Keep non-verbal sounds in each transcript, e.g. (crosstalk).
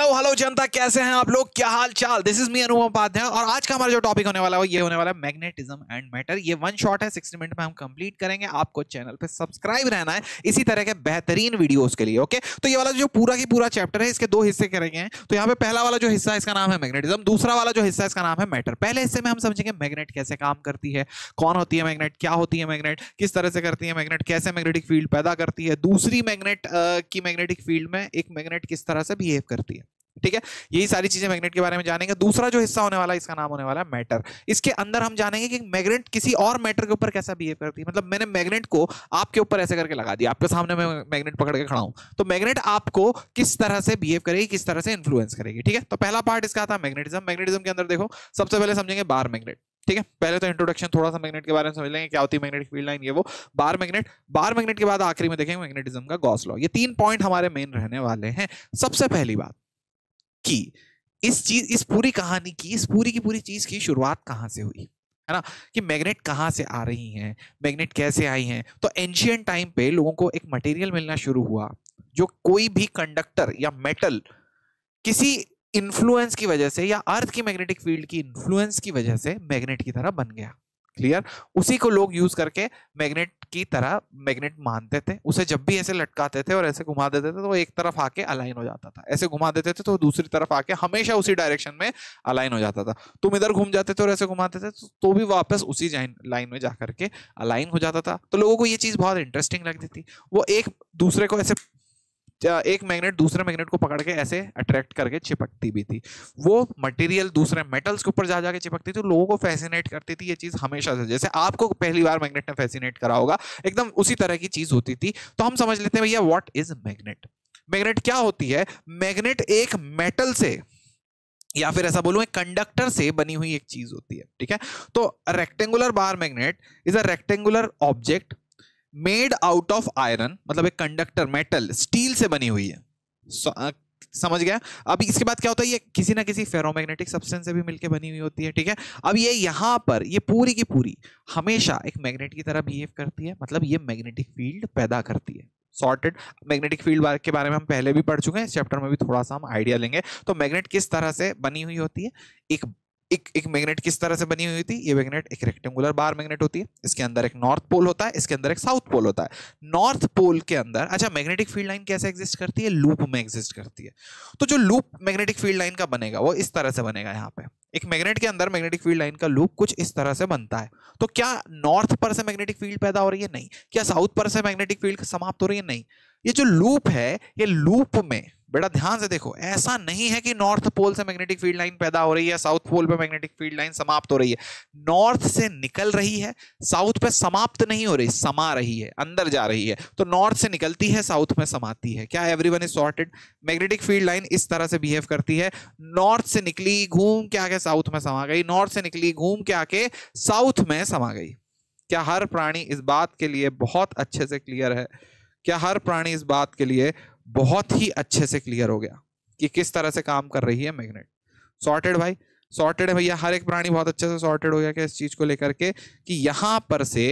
Hello hello जनता कैसे हैं आप लोग क्या हाल चाल this is me Anupam Upadhyay और आज का हमारा जो टॉपिक होने वाला है ये होने वाला है मैग्नेटिज्म एंड मैटर ये वन शॉट है सिक्सटी मिनट में हम कंप्लीट करेंगे आपको चैनल पे सब्सक्राइब रहना है इसी तरह के बेहतरीन वीडियोस के लिए ओके तो ये वाला जो पूरा की पूरा चैप्टर है इसके दो हिस्से करेंगे तो यहाँ पे पहला वाला जो हिस्सा इसका नाम है मैग्नेटिज्म दूसरा वाला जो हिस्सा इसका नाम है मैटर पहले हिस्से में हम समझेंगे मैग्नेट कैसे काम करती है कौन होती है मैग्नेट क्या होती है मैग्नेट किस तरह से करती है मैग्नेट कैसे मैग्नेटिक फील्ड पैदा करती है दूसरी मैग्नेट की मैग्नेटिक फील्ड में एक मैग्नेट किस तरह से बिहेव करती है ठीक है यही सारी चीजें मैग्नेट के बारे में जानेंगे दूसरा जो हिस्सा होने वाला है इसका नाम होने वाला है मैटर इसके अंदर हम जानेंगे कि मैग्नेट किसी और मैटर के ऊपर कैसा बिहेव करती है मतलब मैंने मैग्नेट को आपके ऊपर ऐसे करके लगा दिया आपके सामने मैं मैग्नेट पकड़ के खड़ा हूं तो मैग्नेट आपको किस तरह से बिहेव करेगी किस तरह से इन्फ्लुएंस करेगी ठीक है तो पहला पार्ट इसका था मैग्नेटिज्म मैग्नेटिज्म के अंदर देखो सबसे पहले समझेंगे बार मैग्नेट ठीक है पहले तो इंट्रोडक्शन थोड़ा सा मैग्नेट के बारे में समझ लेंगे क्या होती है मैग्नेटिक फील्ड लाइन ये वो बार मैग्नेट बार मैग्नेट के बाद आखिरी में देखेंगे मैग्नेटिज्म का गॉस लॉ ये तीन पॉइंट हमारे मेन रहने वाले हैं सबसे पहली बात कि इस चीज इस पूरी कहानी की इस पूरी की पूरी चीज की शुरुआत कहाँ से हुई है ना कि मैग्नेट कहाँ से आ रही हैं मैग्नेट कैसे आई हैं तो एंशियंट टाइम पे लोगों को एक मटेरियल मिलना शुरू हुआ जो कोई भी कंडक्टर या मेटल किसी इन्फ्लुएंस की वजह से या अर्थ की मैग्नेटिक फील्ड की इन्फ्लुएंस की वजह से मैग्नेट की तरह बन गया क्लियर उसी को लोग यूज करके मैग्नेट की तरह मैग्नेट मानते थे उसे जब भी ऐसे लटकाते थे और ऐसे घुमा देते थे तो एक तरफ आके अलाइन हो जाता था ऐसे घुमा देते थे तो दूसरी तरफ आके हमेशा उसी डायरेक्शन में अलाइन हो जाता था तुम इधर घूम जाते थे और ऐसे घुमाते थे तो, तो भी वापस उसी लाइन में जा करके अलाइन हो जाता था तो लोगों को ये चीज बहुत इंटरेस्टिंग लगती थी वो एक दूसरे को ऐसे एक मैग्नेट दूसरे मैग्नेट को पकड़ के ऐसे अट्रैक्ट करके चिपकती भी थी वो मटेरियल दूसरे मेटल्स के ऊपर जा जाके चिपकती थी लोगों को फैसिनेट करती थी ये चीज़ हमेशा से जैसे आपको पहली बार मैग्नेट ने फैसिनेट करा होगा एकदम उसी तरह की चीज़ होती थी तो हम समझ लेते हैं भैया वॉट इज मैग्नेट मैग्नेट क्या होती है मैग्नेट एक मेटल से या फिर ऐसा बोलूँ एक कंडक्टर से बनी हुई एक चीज़ होती है ठीक है तो rectangular bar magnet is a rectangular object made out of iron मतलब एक कंडक्टर मेटल स्टील से बनी हुई है so, uh, समझ गया अब इसके बाद क्या होता है ये किसी ना किसी फेरोमैग्नेटिक सब्सटेंस से भी मिलकर बनी हुई होती है ठीक है अब ये यहाँ पर ये पूरी की पूरी हमेशा एक मैग्नेट की तरह बिहेव करती है मतलब ये मैग्नेटिक फील्ड पैदा करती है सॉर्टेड मैग्नेटिक फील्ड के बारे में हम पहले भी पढ़ चुके हैं इस चैप्टर में भी थोड़ा सा हम आइडिया लेंगे तो मैग्नेट किस तरह से बनी हुई होती है एक एक एक मैग्नेट किस तरह से बनी हुई थी ये मैग्नेट एक रेक्टेंगुलर बार मैग्नेट होती है इसके अंदर एक नॉर्थ पोल होता है इसके अंदर एक साउथ पोल होता है नॉर्थ पोल के अंदर अच्छा मैग्नेटिक फील्ड लाइन कैसे एग्जिस्ट करती है लूप में एग्जिस्ट करती है तो जो लूप मैग्नेटिक फील्ड लाइन का बनेगा वो इस तरह से बनेगा यहाँ पे एक मैग्नेट के अंदर मैग्नेटिक फील्ड लाइन का लूप कुछ इस तरह से बनता है तो क्या नॉर्थ पर से मैग्नेटिक फील्ड पैदा हो रही है नहीं क्या साउथ पर से मैग्नेटिक फील्ड समाप्त हो रही है नहीं ये जो लूप है ये लूप में बेटा ध्यान से देखो ऐसा नहीं है कि नॉर्थ पोल से मैग्नेटिक फील्ड लाइन पैदा हो रही है साउथ पोल पे मैग्नेटिक फील्ड लाइन समाप्त हो रही है नॉर्थ से निकल रही है साउथ पे समाप्त नहीं हो रही समा रही है अंदर जा रही है तो नॉर्थ से निकलती है साउथ में समाती है क्या every one is sorted magnetic field line इस तरह से बिहेव करती है नॉर्थ से निकली घूम के आके साउथ में समा गई नॉर्थ से निकली घूम के आके साउथ में समा गई क्या हर प्राणी इस बात के लिए बहुत अच्छे से क्लियर है क्या हर प्राणी इस बात के लिए बहुत ही अच्छे से क्लियर हो गया कि किस तरह से काम कर रही है मैग्नेट सॉर्टेड भाई सॉर्टेड है भैया हर एक प्राणी बहुत अच्छे से सॉर्टेड हो गया क्या इस चीज को लेकर के कि यहां पर से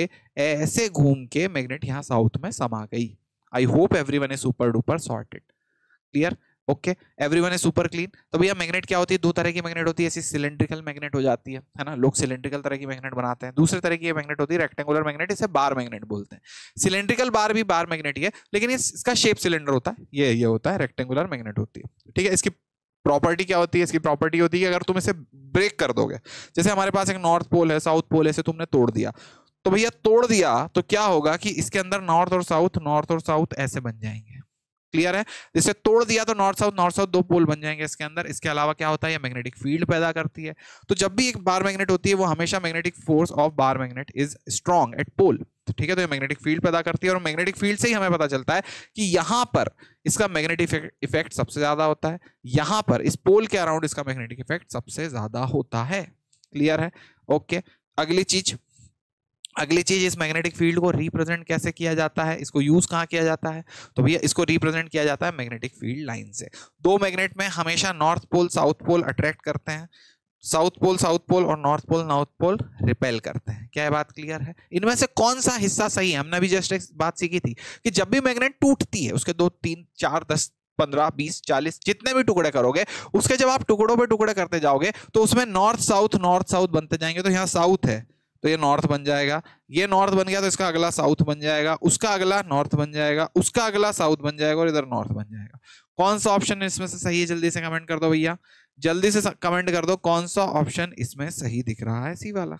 ऐसे घूम के मैग्नेट यहाँ साउथ में समा गई I hope every one is super duper sorted clear okay every one is super clean तो भैया मैग्नेट क्या होती है दो तरह की मैग्नेट होती है ऐसी सिलेंड्रिकल मैग्नेट हो जाती है है ना लोग सिलेंड्रिकल तरह की मैग्नेट बनाते हैं दूसरे तरह की मैग्नेट होती है रेक्टेंगुलर मैग्नेट इसे बार मैग्नेट बोलते हैं सिलेंड्रिकल बार भी बार मैग्नेट ही है लेकिन इसका शेप सिलेंडर होता है ये ये होता है रेक्टेंगुलर मैग्नेट होती है ठीक है इसकी प्रॉपर्टी क्या होती है इसकी प्रॉपर्टी होती है अगर तुम इसे ब्रेक कर दोगे जैसे हमारे पास एक नॉर्थ पोल है साउथ पोल है इसे तुमने तोड़ दिया तो भैया तोड़ दिया तो क्या होगा कि इसके अंदर नॉर्थ और साउथ नॉर्थ और साउथ ऐसे बन जाएंगे क्लियर है जिसे तोड़ दिया तो नॉर्थ साउथ नॉर्थ साउथ दो पोल बन जाएंगे इसके अंदर इसके अलावा क्या होता है ये मैग्नेटिक फील्ड पैदा करती है तो जब भी एक बार मैग्नेट होती है वो हमेशा magnetic force of bar magnet is strong at pole ठीक है तो ये मैग्नेटिक फील्ड पैदा करती है और मैग्नेटिक फील्ड से ही हमें पता चलता है कि यहां पर इसका मैग्नेटिक इफेक्ट सबसे ज्यादा होता है यहां पर इस पोल के अराउंड इसका मैग्नेटिक इफेक्ट सबसे ज्यादा होता है क्लियर है ओके अगली चीज अगली चीज इस मैग्नेटिक फील्ड को रिप्रेजेंट कैसे किया जाता है इसको यूज कहाँ किया जाता है तो भैया इसको रिप्रेजेंट किया जाता है मैग्नेटिक फील्ड लाइन से दो मैग्नेट में हमेशा north pole south pole attract करते हैं साउथ पोल साउथ पोल और north pole north pole repel करते हैं क्या है बात क्लियर है इनमें से कौन सा हिस्सा सही है हमने अभी जस्ट एक बात सीखी थी कि जब भी मैग्नेट टूटती है उसके दो तीन चार दस पंद्रह बीस चालीस जितने भी टुकड़े करोगे उसके जब आप टुकड़ों पे टुकड़े करते जाओगे तो उसमें नॉर्थ साउथ नॉर्थ साउथ बनते जाएंगे तो यहाँ साउथ है तो ये नॉर्थ बन जाएगा ये नॉर्थ बन गया तो इसका अगला साउथ बन जाएगा उसका अगला नॉर्थ बन जाएगा उसका अगला साउथ बन जाएगा और इधर नॉर्थ बन जाएगा कौन सा ऑप्शन इसमें से सही है जल्दी से कमेंट कर दो भैया जल्दी से कमेंट कर दो कौन सा ऑप्शन इसमें सही दिख रहा है सी वाला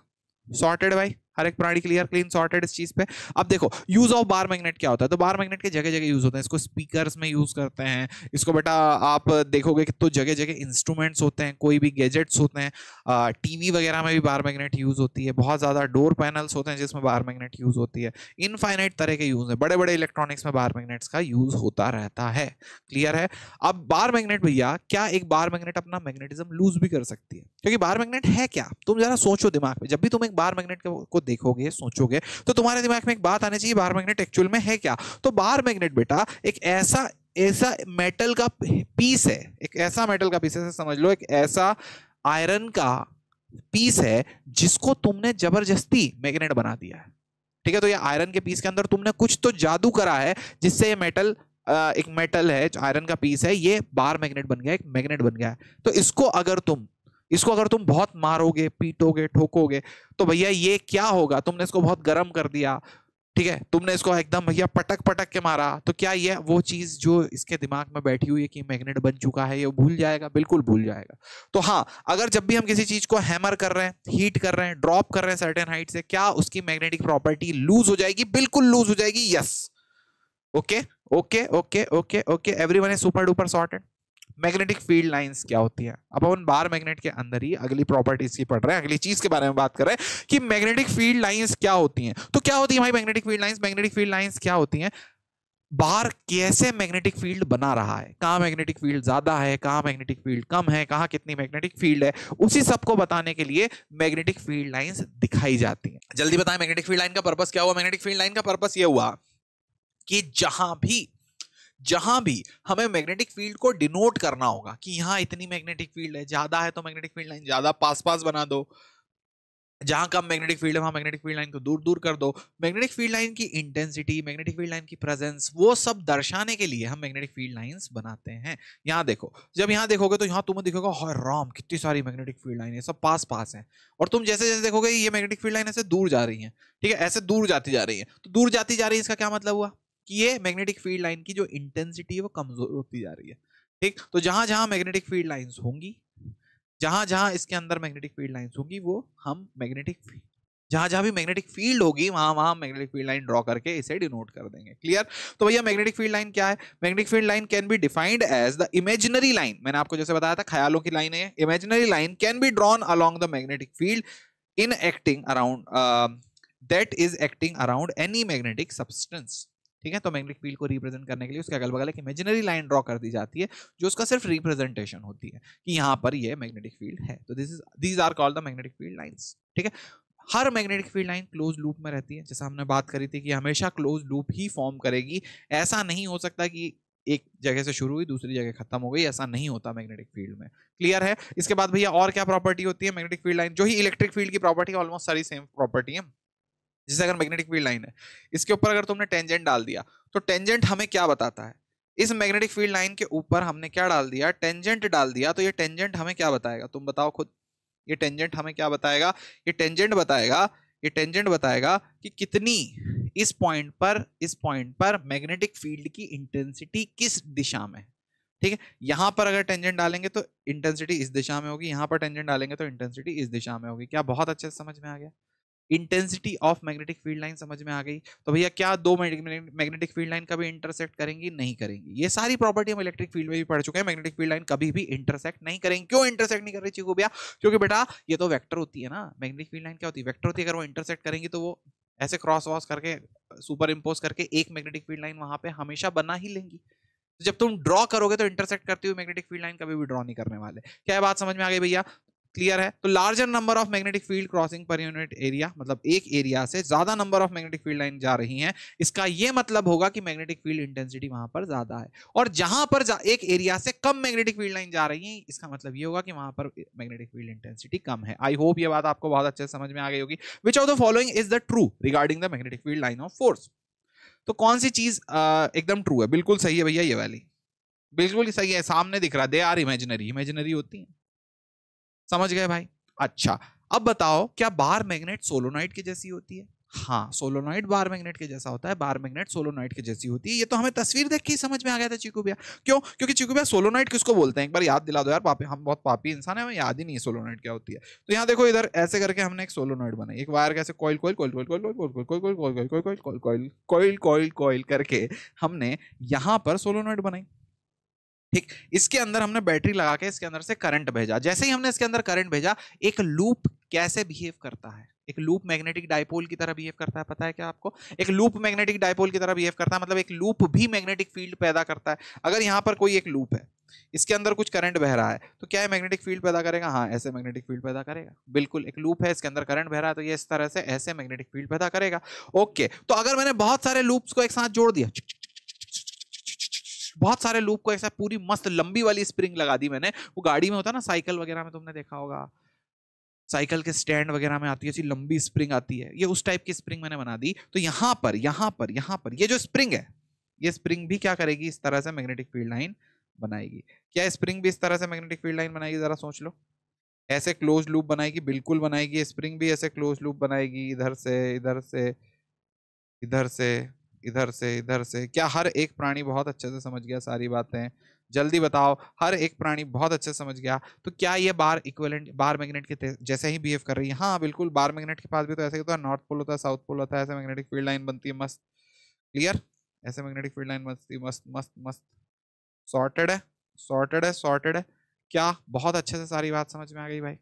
सॉर्टेड भाई हर एक प्राणी क्लियर क्लीन सॉर्टेड इस चीज पे अब देखो यूज ऑफ बार मैग्नेट क्या होता है तो बार मैग्नेट के जगह जगह यूज होते हैं इसको स्पीकर्स में यूज करते हैं इसको बेटा आप देखोगे कि तो जगह जगह इंस्ट्रूमेंट्स होते हैं कोई भी गैजेट्स होते हैं टीवी वगैरह में भी बार मैग्नेट यूज होती है बहुत ज्यादा डोर पैनल्स होते हैं जिसमें बार मैग्नेट यूज होती है इनफाइनाइट तरह के यूज है बड़े बड़े इलेक्ट्रॉनिक्स में बार मैग्नेट्स का यूज होता रहता है क्लियर है अब बार मैग्नेट भैया क्या एक बार मैग्नेट अपना मैग्नेटिज्म लूज भी कर सकती है क्योंकि बार मैग्नेट है क्या तुम जरा सोचो दिमाग में जब भी तुम एक बार मैग्नेट को को देखोगे सोचोगे तो तुम्हारे दिमाग में एक बात आनी चाहिए बार मैग्नेट एक्चुअल में है क्या तो बार मैग्नेट बेटा एक ऐसा ऐसा मेटल का पीस है एक ऐसा मेटल का पीस है समझ लो एक ऐसा आयरन का पीस है जिसको तुमने जबरदस्ती मैग्नेट बना दिया है ठीक है तो ये आयरन के पीस के अंदर तुमने कुछ तो जादू करा है जिससे ये मेटल एक मेटल है आयरन का पीस है ये बार मैग्नेट बन गया एक मैग्नेट बन गया है तो इसको अगर तुम इसको अगर तुम बहुत मारोगे पीटोगे ठोकोगे तो भैया ये क्या होगा तुमने इसको बहुत गर्म कर दिया ठीक है तुमने इसको एकदम भैया पटक पटक के मारा तो क्या ये वो चीज जो इसके दिमाग में बैठी हुई है कि मैग्नेट बन चुका है ये भूल जाएगा बिल्कुल भूल जाएगा तो हाँ अगर जब भी हम किसी चीज को हैमर कर रहे हैं हीट कर रहे हैं ड्रॉप कर रहे हैं सर्टेन हाइट से क्या उसकी मैग्नेटिक प्रॉपर्टी लूज हो जाएगी बिल्कुल लूज हो जाएगी yes okay okay okay okay okay every one is super duper sorted magnetic field lines क्या होती है अब अपन बार मैग्नेट के अंदर ही अगली प्रॉपर्टीज की पढ़ रहे हैं अगली चीज के बारे में बात कर रहे हैं कि मैग्नेटिक फील्ड लाइंस क्या होती हैं तो क्या होती है भाई magnetic field lines magnetic field lines क्या होती हैं बाहर कैसे मैग्नेटिक फील्ड बना रहा है कहाँ मैग्नेटिक फील्ड ज़्यादा है कहाँ मैग्नेटिक फील्ड कम है कहाँ कितनी मैग्नेटिक फील्ड है उसी सब को बताने के लिए मैग्नेटिक फील्ड लाइंस दिखाई जाती हैं जल्दी बताएं मैग्नेटिक फील्ड लाइन का पर्पस क्या हुआ मैग्नेटिक फील्ड लाइन का पर्पस ये हुआ कि जहां भी जहां भी हमें मैग्नेटिक फील्ड को डिनोट करना होगा कि यहां इतनी मैग्नेटिक फील्ड है ज्यादा है तो मैग्नेटिक फील्ड लाइन ज्यादा पास पास बना दो जहां कम मैग्नेटिक फील्ड है वहां मैग्नेटिक फील्ड लाइन को दूर दूर कर दो मैग्नेटिक फील्ड लाइन की इंटेंसिटी मैग्नेटिक फील्ड लाइन की प्रेजेंस वो सब दर्शाने के लिए हम मैग्नेटिक फील्ड लाइंस बनाते हैं यहाँ देखो जब यहाँ देखोगे तो यहाँ तुम्हें दिखेगा हाय राम कितनी सारी मैग्नेटिक फील्ड लाइन है सब पास पास है और तुम जैसे जैसे देखोगे ये मैग्नेटिक फील्ड लाइन ऐसे दूर जा रही है ठीक है ऐसे दूर जाती जा रही है तो दूर जाती जा रही है इसका क्या मतलब हुआ कि ये मैग्नेटिक फील्ड लाइन की जो इंटेंसिटी है वो कमजोर होती जा रही है ठीक तो जहां जहां मैग्नेटिक फील्ड लाइंस होंगी जहां जहां इसके अंदर मैग्नेटिक फील्ड लाइंस होंगी वो हम मैग्नेटिक जहां जहां भी मैग्नेटिक फील्ड होगी वहां वहां मैग्नेटिक फील्ड लाइन ड्रॉ करके इसे डिनोट कर देंगे क्लियर तो भैया मैग्नेटिक फील्ड लाइन क्या है magnetic field line can be defined as the imaginary line मैंने आपको जैसे बताया था ख्यालों की लाइन है imaginary line can be drawn along the magnetic field in acting around that is acting around any magnetic substance ठीक है तो मैग्नेटिक फील्ड को रिप्रेजेंट करने के लिए उसके अगल बगल एक इमेजिनरी लाइन ड्रॉ कर दी जाती है जो उसका सिर्फ रिप्रेजेंटेशन होती है कि यहाँ पर यह मैग्नेटिक फील्ड है तो this is these are called the magnetic field lines ठीक है हर magnetic field line close loop में रहती है जैसा हमने बात करी थी कि हमेशा क्लोज लूप ही फॉर्म करेगी ऐसा नहीं हो सकता कि एक जगह से शुरू हुई दूसरी जगह खत्म हो गई ऐसा नहीं होता मैग्नेटिक फील्ड में क्लियर है इसके बाद भैया और क्या प्रॉपर्टी होती है मैग्नेटिक फील्ड लाइन जो ही इलेक्ट्रिक फील्ड की प्रॉपर्टी ऑलमोस्ट सारी सेम प्रॉपर्टी है जैसे अगर मैग्नेटिक फील्ड लाइन है इसके ऊपर अगर तुमने टेंजेंट डाल दिया तो टेंजेंट हमें क्या बताता है इस मैग्नेटिक फील्ड लाइन के ऊपर हमने क्या डाल दिया टेंजेंट डाल दिया तो ये टेंजेंट हमें क्या बताएगा तुम बताओ खुद ये टेंजेंट हमें क्या बताएगा ये टेंजेंट बताएगा ये टेंजेंट बताएगा कि कितनी इस पॉइंट पर इस पॉइंट पर मैग्नेटिक फील्ड की इंटेंसिटी किस दिशा में ठीक है यहां पर अगर टेंजेंट डालेंगे तो इंटेंसिटी इस दिशा में होगी यहां पर टेंजेंट डालेंगे तो इंटेंसिटी इस दिशा में होगी क्या बहुत अच्छे से समझ में आ गया intensity of magnetic field line समझ में आ गई तो भैया क्या दो मैग्नेटिक फील्ड लाइन कभी इंटरसेक्ट करेंगी नहीं करेंगी ये सारी प्रॉपर्टी हम इलेक्ट्रिक फील्ड में भी पढ़ चुके हैं मैग्नेटिक फील्ड लाइन कभी भी इंटरसेक्ट नहीं करेंगे क्यों इंटरसेक्ट नहीं कर रही चीज भैया क्योंकि बेटा ये तो वैक्टर होती है ना मैग्नेटिक फील्ड लाइन क्या होती है वैक्टर होती है अगर वो इंटरसेक्ट करेंगी तो वो ऐसे क्रॉस वॉस करके सुपर इम्पोज करके एक मैग्नेटिक फील्ड लाइन वहां पे हमेशा बना ही लेंगी जब तुम ड्रॉ करोगे तो इंटरसेक्ट करते हुए मैग्नेटिक फील्ड लाइन कभी भी ड्रॉ नहीं करने वाले क्या बात समझ में आ गई भैया क्लियर है तो larger number of magnetic field crossing per unit area मतलब एक एरिया से ज्यादा number of magnetic field line जा रही हैं इसका यह मतलब होगा कि मैग्नेटिक फील्ड इंटेंसिटी वहां पर ज्यादा है और जहां पर एक एरिया से कम मैग्नेटिक फील्ड लाइन जा रही है इसका मतलब ये होगा कि वहां पर मैग्नेटिक फील्ड इंटेंसिटी कम है आई होप ये बात आपको बहुत अच्छे से समझ में आ गई होगी which of the following is the true regarding the magnetic field line of force तो कौन सी चीज एकदम ट्रू है बिल्कुल सही है भैया ये वाली बिल्कुल सही है सामने दिख रहा है दे आर इमेजिनरी इमेजिनरी होती है समझ गए भाई अच्छा अब बताओ क्या बार मैग्नेट सोलोनाइट की जैसी होती है हाँ सोलोनाइट बार मैग्नेट के जैसा होता है बार मैग्नेट सोलोनाइट के जैसी होती है ये तो हमें तस्वीर देख के समझ में आ गया था चीकू भैया क्यों क्योंकि चीकू भैया सोलोनाइट किसको बोलते हैं एक बार याद दिला दो यार पापी हम बहुत पापी इंसान है हमें याद ही नहीं है सोलोनाइट क्या होती है तो यहाँ देखो इधर ऐसे करके हमने एक सोलोनाइट बनाई एक वायर कैसे coil coil coil coil coil coil coil coil coil coil coil करके हमने यहाँ पर सोलोनाइट बनाई ठीक इसके अंदर हमने बैटरी लगा के इसके अंदर से करंट भेजा जैसे ही हमने इसके अंदर करंट भेजा एक लूप कैसे बिहेव करता है एक लूप मैग्नेटिक डायपोल की तरह बिहेव करता है पता है क्या आपको एक लूप मैग्नेटिक डायपोल की तरह बिहेव करता है मतलब एक लूप भी मैग्नेटिक फील्ड पैदा करता है अगर यहाँ पर कोई एक लूप है इसके अंदर कुछ करंट बह रहा है तो क्या है मैग्नेटिक फील्ड पैदा करेगा हाँ ऐसे मैग्नेटिक फील्ड पैदा करेगा बिल्कुल एक लूप है इसके अंदर करंट बह रहा है तो ये इस तरह से ऐसे मैग्नेटिक फील्ड पैदा करेगा ओके तो अगर मैंने बहुत सारे लूप्स को एक साथ जोड़ दिया बहुत सारे लूप को ऐसा पूरी मस्त लंबी वाली स्प्रिंग लगा दी मैंने वो गाड़ी में होता ना साइकिल वगैरह में तुमने देखा होगा साइकिल के स्टैंड वगैरह में आती है ऐसी लंबी स्प्रिंग आती है ये उस टाइप की स्प्रिंग मैंने बना दी तो यहाँ पर यहाँ पर यहाँ पर ये जो स्प्रिंग है ये स्प्रिंग भी क्या करेगी इस तरह से मैग्नेटिक फील्ड लाइन बनाएगी क्या स्प्रिंग भी इस तरह से मैग्नेटिक फील्ड लाइन बनाएगी ज़रा सोच लो ऐसे क्लोज लूप बनाएगी बिल्कुल बनाएगी स्प्रिंग भी ऐसे क्लोज लूप बनाएगी इधर से इधर से इधर से इधर से इधर से क्या हर एक प्राणी बहुत अच्छे से समझ गया सारी बातें जल्दी बताओ हर एक प्राणी बहुत अच्छे से समझ गया तो क्या ये बार इक्वलेंट बार मैग्नेट के जैसे ही बिहेव कर रही है हाँ बिल्कुल बार मैग्नेट के पास भी तो ऐसे होता है नॉर्थ पोल होता है साउथ पोल होता है ऐसे मैग्नेटिक फील्ड लाइन बनती है मस्त क्लियर ऐसे मैग्नेटिक फील्ड लाइन बनती है मस्त मस्त मस्त सॉर्टेड है सॉर्टेड है सॉर्टेड है क्या बहुत अच्छे से सारी बात समझ में आ गई भाई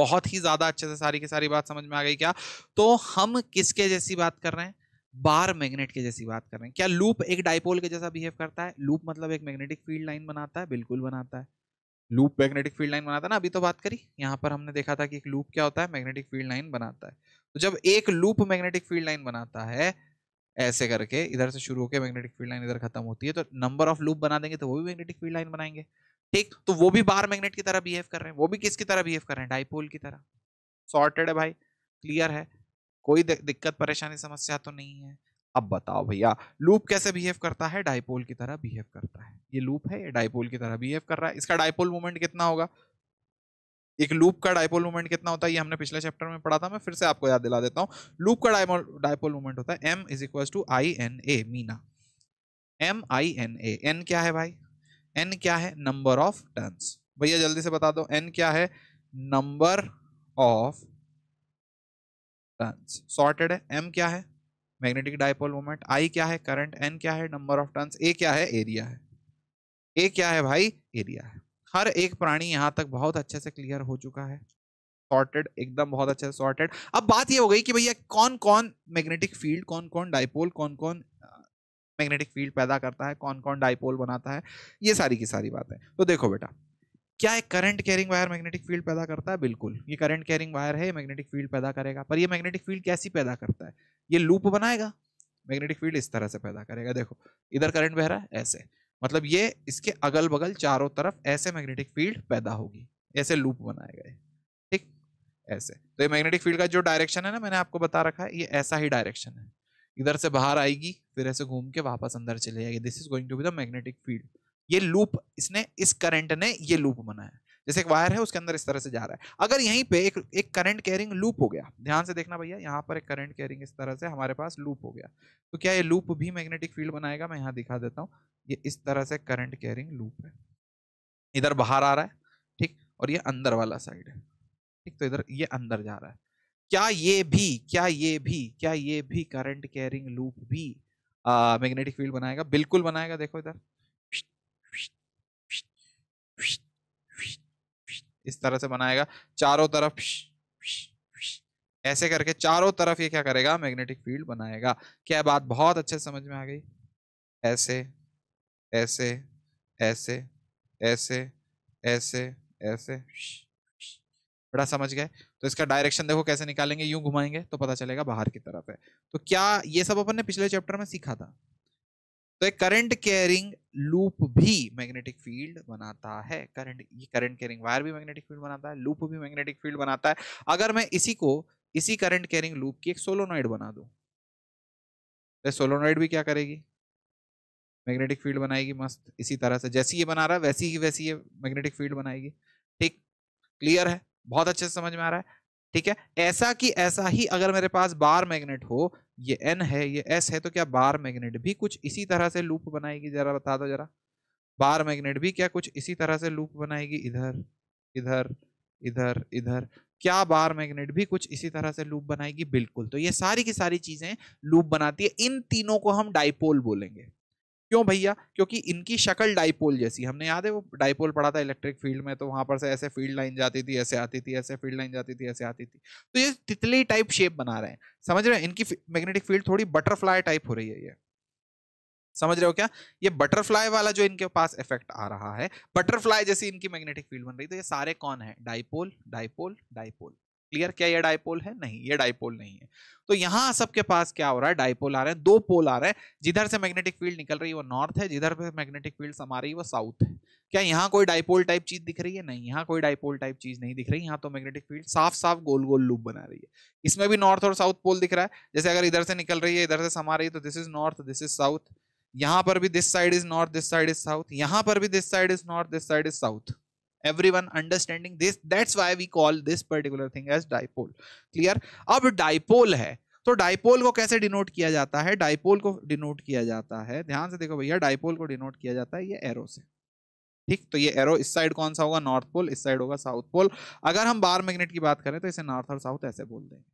बहुत ही ज़्यादा अच्छे से सारी की सारी बात समझ में आ गई क्या तो हम किसके जैसी बात कर रहे हैं बार मैग्नेट के जैसी बात कर रहे हैं क्या लूप एक डाइपोल के जैसा बिहेव करता है लूप मतलब एक मैग्नेटिक फील्ड लाइन बनाता है बिल्कुल बनाता है लूप मैग्नेटिक फील्ड लाइन बनाता है ना अभी तो बात करी यहाँ पर हमने देखा था कि एक लूप क्या होता है मैग्नेटिक फील्ड लाइन बनाता है तो जब एक लूप मैग्नेटिक फील्ड लाइन बनाता है ऐसे करके इधर से शुरू होकर मैग्नेटिक फील्ड लाइन इधर खत्म होती है तो नंबर ऑफ लूप बना देंगे तो वो भी मैग्नेटिक फील्ड लाइन बनाएंगे ठीक तो वो भी बार मैग्नेट की तरह बिहेव कर रहे हैं वो भी किसकी तरह बिहेव कर रहे हैं डाइपोल की तरह सॉर्टेड है भाई क्लियर है कोई दिक्कत परेशानी समस्या तो नहीं है अब बताओ भैया लूप कैसे बिहेव करता है डाइपोल की तरह बिहेव करता है ये लूप है ये डायपोल की तरह बिहेव कर रहा है इसका डायपोल मोमेंट कितना होगा एक लूप का डायपोल मोमेंट कितना होता है ये हमने पिछले चैप्टर में पढ़ा था मैं फिर से आपको याद दिला देता हूँ लूप का डायपोल मोमेंट होता है M is equal to I N A मीना M I N A N क्या है भाई एन क्या है नंबर ऑफ टर्न्स भैया जल्दी से बता दो एन क्या है नंबर ऑफ सॉर्टेड है एम क्या है मैग्नेटिक डायपोल मोमेंट आई क्या है करंट एन क्या है नंबर ऑफ टर्न्स ए क्या है एरिया है ए क्या है भाई एरिया है हर एक प्राणी यहाँ तक बहुत अच्छे से क्लियर हो चुका है सॉर्टेड एकदम बहुत अच्छे से सॉर्टेड अब बात ये हो गई कि भैया कौन कौन मैग्नेटिक फील्ड कौन कौन डायपोल कौन कौन मैग्नेटिक फील्ड पैदा करता है कौन कौन डायपोल बनाता है ये सारी की सारी बातें तो देखो बेटा क्या एक current carrying wire magnetic field पैदा करता है बिल्कुल ये करंट कैरिंग वायर है मैग्नेटिक फील्ड पैदा करेगा पर ये मैग्नेटिक फील्ड कैसी पैदा करता है ये लूप बनाएगा मैग्नेटिक फील्ड इस तरह से पैदा करेगा देखो इधर करंट बह रहा है ऐसे मतलब ये इसके अगल बगल चारों तरफ ऐसे मैग्नेटिक फील्ड पैदा होगी ऐसे लूप बनाएगा ये ठीक ऐसे तो ये मैग्नेटिक फील्ड का जो डायरेक्शन है ना मैंने आपको बता रखा है ये ऐसा ही डायरेक्शन है इधर से बाहर आएगी फिर ऐसे घूम के वापस अंदर चले जाएगी this is going to be the magnetic field ये लूप इसने इस करंट ने ये लूप बनाया जैसे एक वायर है उसके अंदर इस तरह से जा रहा है अगर यहीं पे एक एक करंट कैरिंग लूप हो गया ध्यान से देखना भैया यहाँ पर एक करंट कैरिंग इस तरह से हमारे पास लूप हो गया तो क्या ये लूप भी मैग्नेटिक फील्ड बनाएगा मैं यहाँ दिखा देता हूँ ये इस तरह से करंट कैरिंग लूप है इधर बाहर आ रहा है ठीक और ये अंदर वाला साइड है ठीक तो इधर ये अंदर जा रहा है क्या ये भी क्या ये भी क्या ये भी करंट कैरिंग लूप भी मैग्नेटिक फील्ड बनाएगा बिल्कुल बनाएगा देखो इधर इस तरह से बनाएगा चारों तरफ ऐसे करके चारों तरफ ये क्या करेगा मैग्नेटिक फील्ड बनाएगा क्या बात बहुत अच्छे समझ में आ गई ऐसे ऐसे ऐसे ऐसे ऐसे ऐसे बड़ा समझ गए तो इसका डायरेक्शन देखो कैसे निकालेंगे यूं घुमाएंगे तो पता चलेगा बाहर की तरफ है तो क्या ये सब अपन ने पिछले चैप्टर में सीखा था तो एक करंट कैरिंग लूप भी मैग्नेटिक फील्ड बनाता है करंट ये करंट कैरिंग वायर भी मैग्नेटिक फील्ड बनाता है लूप भी मैग्नेटिक फील्ड बनाता है अगर मैं इसी को इसी करंट कैरिंग लूप की एक सोलोनॉइड बना दूं तो सोलोनॉइड भी क्या करेगी मैग्नेटिक फील्ड बनाएगी मस्त इसी तरह से जैसी ये बना रहा है वैसी ही वैसी ये मैग्नेटिक फील्ड बनाएगी ठीक क्लियर है बहुत अच्छे से समझ में आ रहा है ठीक है ऐसा कि ऐसा ही अगर मेरे पास बार मैग्नेट हो ये एन है ये एस है तो क्या बार मैग्नेट भी कुछ इसी तरह से लूप बनाएगी जरा बता दो जरा बार मैग्नेट भी क्या कुछ इसी तरह से लूप बनाएगी इधर इधर इधर इधर क्या बार मैग्नेट भी कुछ इसी तरह से लूप बनाएगी बिल्कुल तो ये सारी की सारी चीजें लूप बनाती है इन तीनों को हम डाइपोल बोलेंगे क्यों भैया क्योंकि इनकी शक्ल डाइपोल जैसी हमने याद है वो डाइपोल पढ़ा था इलेक्ट्रिक फील्ड में तो वहां पर से ऐसे फील्ड लाइन जाती थी ऐसे आती थी ऐसे फील्ड लाइन जाती थी ऐसे आती थी तो ये तितली टाइप शेप बना रहे हैं समझ रहे हैं इनकी मैग्नेटिक फील्ड थोड़ी बटरफ्लाई टाइप हो रही है ये समझ रहे हो क्या ये बटरफ्लाई वाला जो इनके पास इफेक्ट आ रहा है बटरफ्लाई जैसी इनकी मैग्नेटिक फील्ड बन रही तो ये सारे कौन है डाइपोल डाइपोल डाइपोल क्लियर क्या ये डायपोल है नहीं ये डायपोल नहीं है तो यहाँ सबके पास क्या हो रहा है डायपोल आ रहे हैं दो पोल आ रहे हैं जिधर से मैग्नेटिक फील्ड निकल रही है वो नॉर्थ है जिधर से मैग्नेटिक फील्ड समा रही है वो साउथ है क्या यहाँ कोई डायपोल टाइप चीज दिख रही है नहीं यहाँ कोई डायपोल टाइप चीज नहीं दिख रही यहाँ तो मैग्नेटिक फील्ड साफ साफ गोल गोल लूप बना रही है इसमें भी नॉर्थ और साउथ पोल दिख रहा है जैसे अगर इधर से निकल रही है इधर से समा रही है तो this is north this is south यहाँ पर भी this side is north this side is south यहाँ पर भी this side is north this side is south everyone understanding this that's why we call this particular thing as dipole clear ab dipole hai तो dipole को कैसे denote किया जाता है dipole को डिनोट किया जाता है ध्यान से देखो भैया डाइपोल को डिनोट किया जाता है ये एरो से ठीक तो ये एरो इस साइड कौन सा होगा नॉर्थ पोल इस साइड होगा साउथ पोल अगर हम बार मैग्नेट की बात करें तो इसे नॉर्थ और साउथ ऐसे बोल देंगे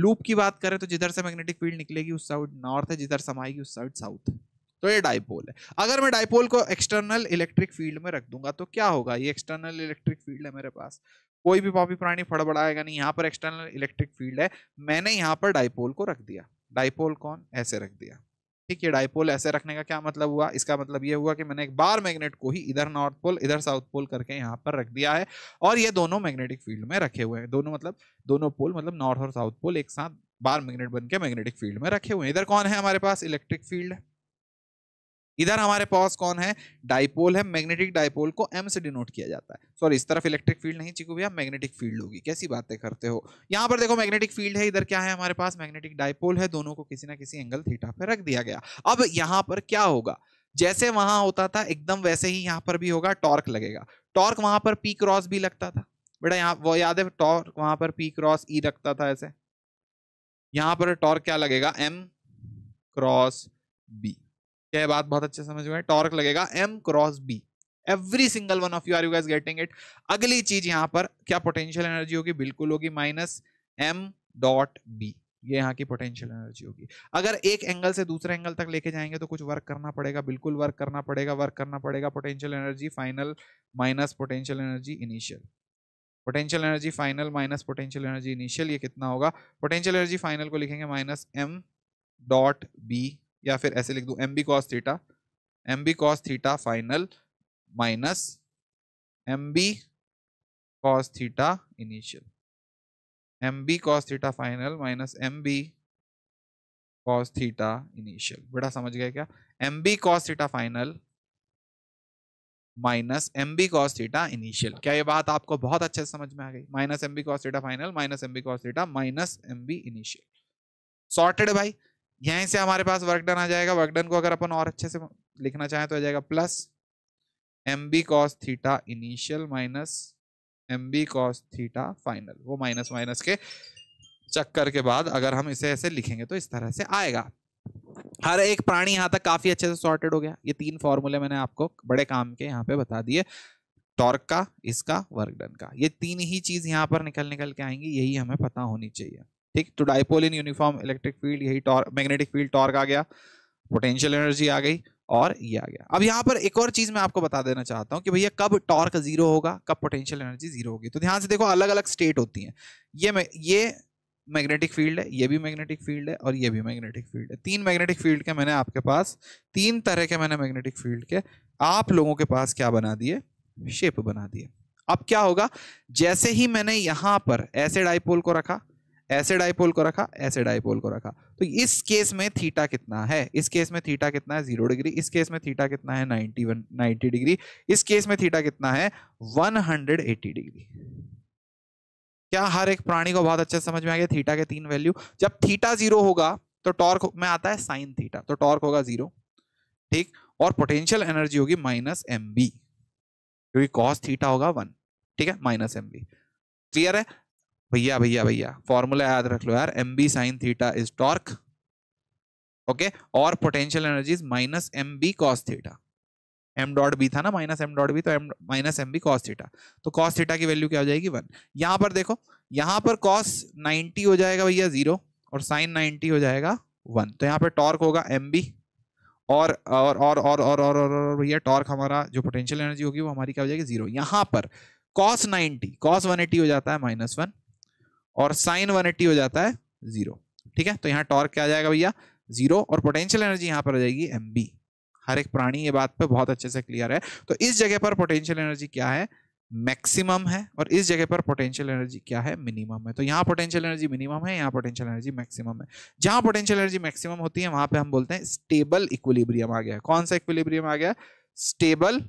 लूप की बात करें तो जिधर से मैग्नेटिक फील्ड निकलेगी उस साइड नॉर्थ है जिधर समाएगी उस साइड साउथ है तो ये डाइपोल है अगर मैं डायपोल को एक्सटर्नल इलेक्ट्रिक फील्ड में रख दूंगा तो क्या होगा ये एक्सटर्नल इलेक्ट्रिक फील्ड है मेरे पास कोई भी पापी प्राणी फड़बड़ाएगा नहीं यहाँ पर एक्सटर्नल इलेक्ट्रिक फील्ड है मैंने यहाँ पर डायपोल को रख दिया डाइपोल कौन ऐसे रख दिया ठीक है डायपोल ऐसे रखने का क्या मतलब हुआ इसका मतलब ये हुआ कि मैंने एक बार मैग्नेट को ही इधर नॉर्थ पोल इधर साउथ पोल करके यहाँ पर रख दिया है और ये दोनों मैग्नेटिक फील्ड में रखे हुए हैं दोनों मतलब दोनों पोल मतलब नॉर्थ और साउथ पोल एक साथ बार मैग्नेट बन के मैग्नेटिक फील्ड में रखे हुए हैं इधर कौन है हमारे पास इलेक्ट्रिक फील्ड है इधर हमारे पास कौन है डाइपोल है मैग्नेटिक डाइपोल को एम से डिनोट किया जाता है सॉरी इस तरफ इलेक्ट्रिक फील्ड नहीं चिकू भैया मैग्नेटिक फील्ड होगी कैसी बातें करते हो यहाँ पर देखो मैग्नेटिक फील्ड है इधर क्या है हमारे पास मैग्नेटिक डाइपोल है दोनों को किसी ना किसी एंगल थीटा पे रख दिया गया अब यहाँ पर क्या होगा जैसे वहां होता था एकदम वैसे ही यहाँ पर भी होगा टॉर्क लगेगा टॉर्क वहां पर पी क्रॉस भी लगता था बेटा यहाँ वो याद है टॉर्क वहां पर पी क्रॉस ई रखता था ऐसे यहां पर टॉर्क क्या लगेगा एम क्रॉस बी क्या बात बहुत अच्छे समझ में टॉर्क लगेगा M cross B every single one of you are you guys getting it अगली चीज यहाँ पर क्या पोटेंशियल एनर्जी होगी बिल्कुल होगी माइनस एम डॉट बी ये यहाँ की पोटेंशियल एनर्जी होगी अगर एक एंगल से दूसरे एंगल तक लेके जाएंगे तो कुछ वर्क करना पड़ेगा बिल्कुल वर्क करना पड़ेगा वर्क करना पड़ेगा potential energy final minus potential energy initial potential energy final minus potential energy initial ये कितना होगा पोटेंशियल एनर्जी फाइनल को लिखेंगे माइनस एम डॉट बी या फिर ऐसे लिख दू M B cos theta M B cos theta final minus M B cos theta initial M B cos theta final minus M B cos theta initial बेटा समझ गया क्या M B cos theta final minus M B cos theta initial क्या ये बात आपको बहुत अच्छे से समझ में आ गई minus M B cos theta final minus M B cos theta minus M B initial sorted भाई यहीं से हमारे पास वर्क डन आ जाएगा वर्क डन को अगर अपन और अच्छे से लिखना चाहें तो आ जाएगा plus M B cos theta initial minus M B cos theta final वो माइनस माइनस के चक्कर के बाद अगर हम इसे ऐसे लिखेंगे तो इस तरह से आएगा हर एक प्राणी यहाँ तक काफी अच्छे से सॉर्टेड हो गया ये तीन फॉर्मूले मैंने आपको बड़े काम के यहाँ पे बता दिए टॉर्क का इसका वर्क डन का ये तीन ही चीज यहाँ पर निकल निकल के आएंगी यही हमें पता होनी चाहिए ठीक तो dipole in uniform electric field यही टॉर्क मैग्नेटिक फील्ड टॉर्क आ गया पोटेंशियल एनर्जी आ गई और ये आ गया अब यहाँ पर एक और चीज मैं आपको बता देना चाहता हूँ कि भैया कब टॉर्क जीरो होगा कब पोटेंशियल एनर्जी जीरो होगी तो ध्यान से देखो अलग अलग स्टेट होती हैं ये ये मैग्नेटिक फील्ड है ये भी मैग्नेटिक फील्ड है और ये भी मैग्नेटिक फील्ड है तीन मैग्नेटिक फील्ड के मैंने आपके पास तीन तरह के मैंने मैग्नेटिक फील्ड के आप लोगों के पास क्या बना दिए शेप बना दिए अब क्या होगा जैसे ही मैंने यहाँ पर ऐसे डाइपोल को रखा ऐसे डाइपोल को रखा ऐसे डाइपोल को रखा तो इस केस में थीटा कितना है इस केस में थीटा कितना है जीरो डिग्री इस केस में थीटा कितना है नाइनटी वन नाइन्टी डिग्री इस केस में थीटा कितना है वन हंड्रेड एट्टी डिग्री क्या हर एक प्राणी को बहुत अच्छे समझ में आ गया थीटा के तीन वैल्यू जब थीटा जीरो होगा तो टॉर्क में आता है साइन थीटा तो टॉर्क होगा जीरो ठीक और पोटेंशियल एनर्जी होगी माइनस एम बी क्योंकि कॉस थीटा होगा वन ठीक है माइनस एम बी क्लियर है भैया भैया भैया फॉर्मूला याद रख लो यार M B sine theta is torque okay और potential energy is minus M B cos theta M dot B था ना माइनस एम डॉट बी तो M minus M B cos theta तो कॉस थीटा की वैल्यू क्या हो जाएगी one यहां पर देखो यहाँ पर कॉस नाइनटी हो जाएगा भैया जीरो और साइन नाइनटी हो जाएगा वन तो यहाँ पर टॉर्क होगा एम बी और और और और और और, और, और भैया टॉर्क हमारा जो पोटेंशियल एनर्जी होगी वो हमारी क्या हो जाएगी जीरो यहाँ पर cos ninety cos one eighty हो जाता है माइनस वन और साइन वन हो जाता है जीरो ठीक है तो यहाँ टॉर्क क्या आ जाएगा भैया जीरो और पोटेंशियल एनर्जी यहाँ पर आ जाएगी एम हर एक प्राणी ये बात पे बहुत अच्छे से क्लियर है तो इस जगह पर पोटेंशियल एनर्जी क्या है मैक्सिमम है और इस जगह पर पोटेंशियल एनर्जी क्या है मिनिमम है तो यहाँ पोटेंशियल एनर्जी मिनिमम है यहाँ पोटेंशियल एनर्जी मैक्सिमम है जहाँ पोटेंशियल एनर्जी मैक्सिमम होती है वहां पे हम बोलते हैं स्टेबल इक्विलिब्रियम आ गया कौन सा इक्विलिब्रियम आ गया स्टेबल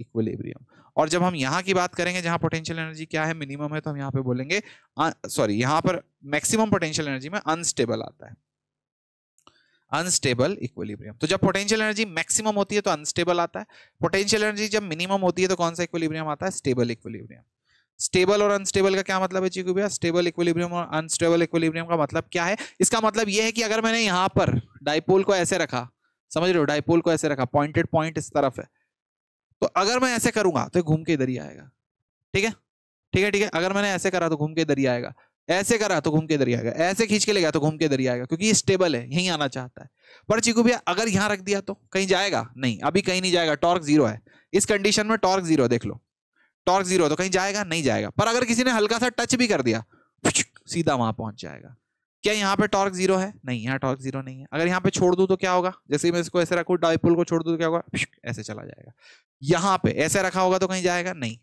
इक्विलिब्रियम और जब हम यहाँ की बात करेंगे जहाँ पोटेंशियल एनर्जी क्या है मिनिमम है तो हम यहाँ पे बोलेंगे सॉरी यहाँ पर मैक्सिमम पोटेंशियल एनर्जी में अनस्टेबल आता है अनस्टेबल इक्वलिब्रियम तो जब पोटेंशियल एनर्जी मैक्सिमम होती है तो अनस्टेबल आता है पोटेंशियल एनर्जी जब मिनिमम होती है तो कौन सा इक्वलिब्रियम आता है स्टेबल इक्वलिब्रियम स्टेबल और अनस्टेबल का क्या मतलब है चीकू भैया स्टेबल इक्वलिब्रियम और अनस्टेबल इक्वलिब्रियम का मतलब क्या है इसका मतलब यह है कि अगर मैंने यहाँ पर डाइपोल को ऐसे रखा समझ रहे हो डाइपोल को ऐसे रखा पॉइंटेड पॉइंट point इस तरफ है तो अगर मैं ऐसे करूंगा तो घूम के इधर ही आएगा ठीक है ठीक है ठीक है अगर मैंने ऐसे करा तो घूम के इधर ही आएगा ऐसे करा तो घूम के इधर ही आएगा ऐसे खींच के ले गया तो घूम के इधर ही आएगा क्योंकि ये स्टेबल है यहीं आना चाहता है पर चीकू भैया अगर यहाँ रख दिया तो कहीं जाएगा नहीं अभी कहीं नहीं जाएगा टॉर्क जीरो है इस कंडीशन में टॉर्क जीरो देख लो टॉर्क जीरो तो कहीं जाएगा नहीं जाएगा पर अगर किसी ने हल्का सा टच भी कर दिया सीधा वहां पहुंच जाएगा क्या यहाँ पे टॉर्क जीरो है नहीं यहाँ टॉर्क जीरो नहीं है अगर यहाँ पे छोड़ दू तो क्या होगा जैसे मैं इसको ऐसे रखू डाइपोल को छोड़ दू तो क्या होगा ऐसे चला जाएगा यहाँ पे ऐसे रखा होगा तो कहीं जाएगा नहीं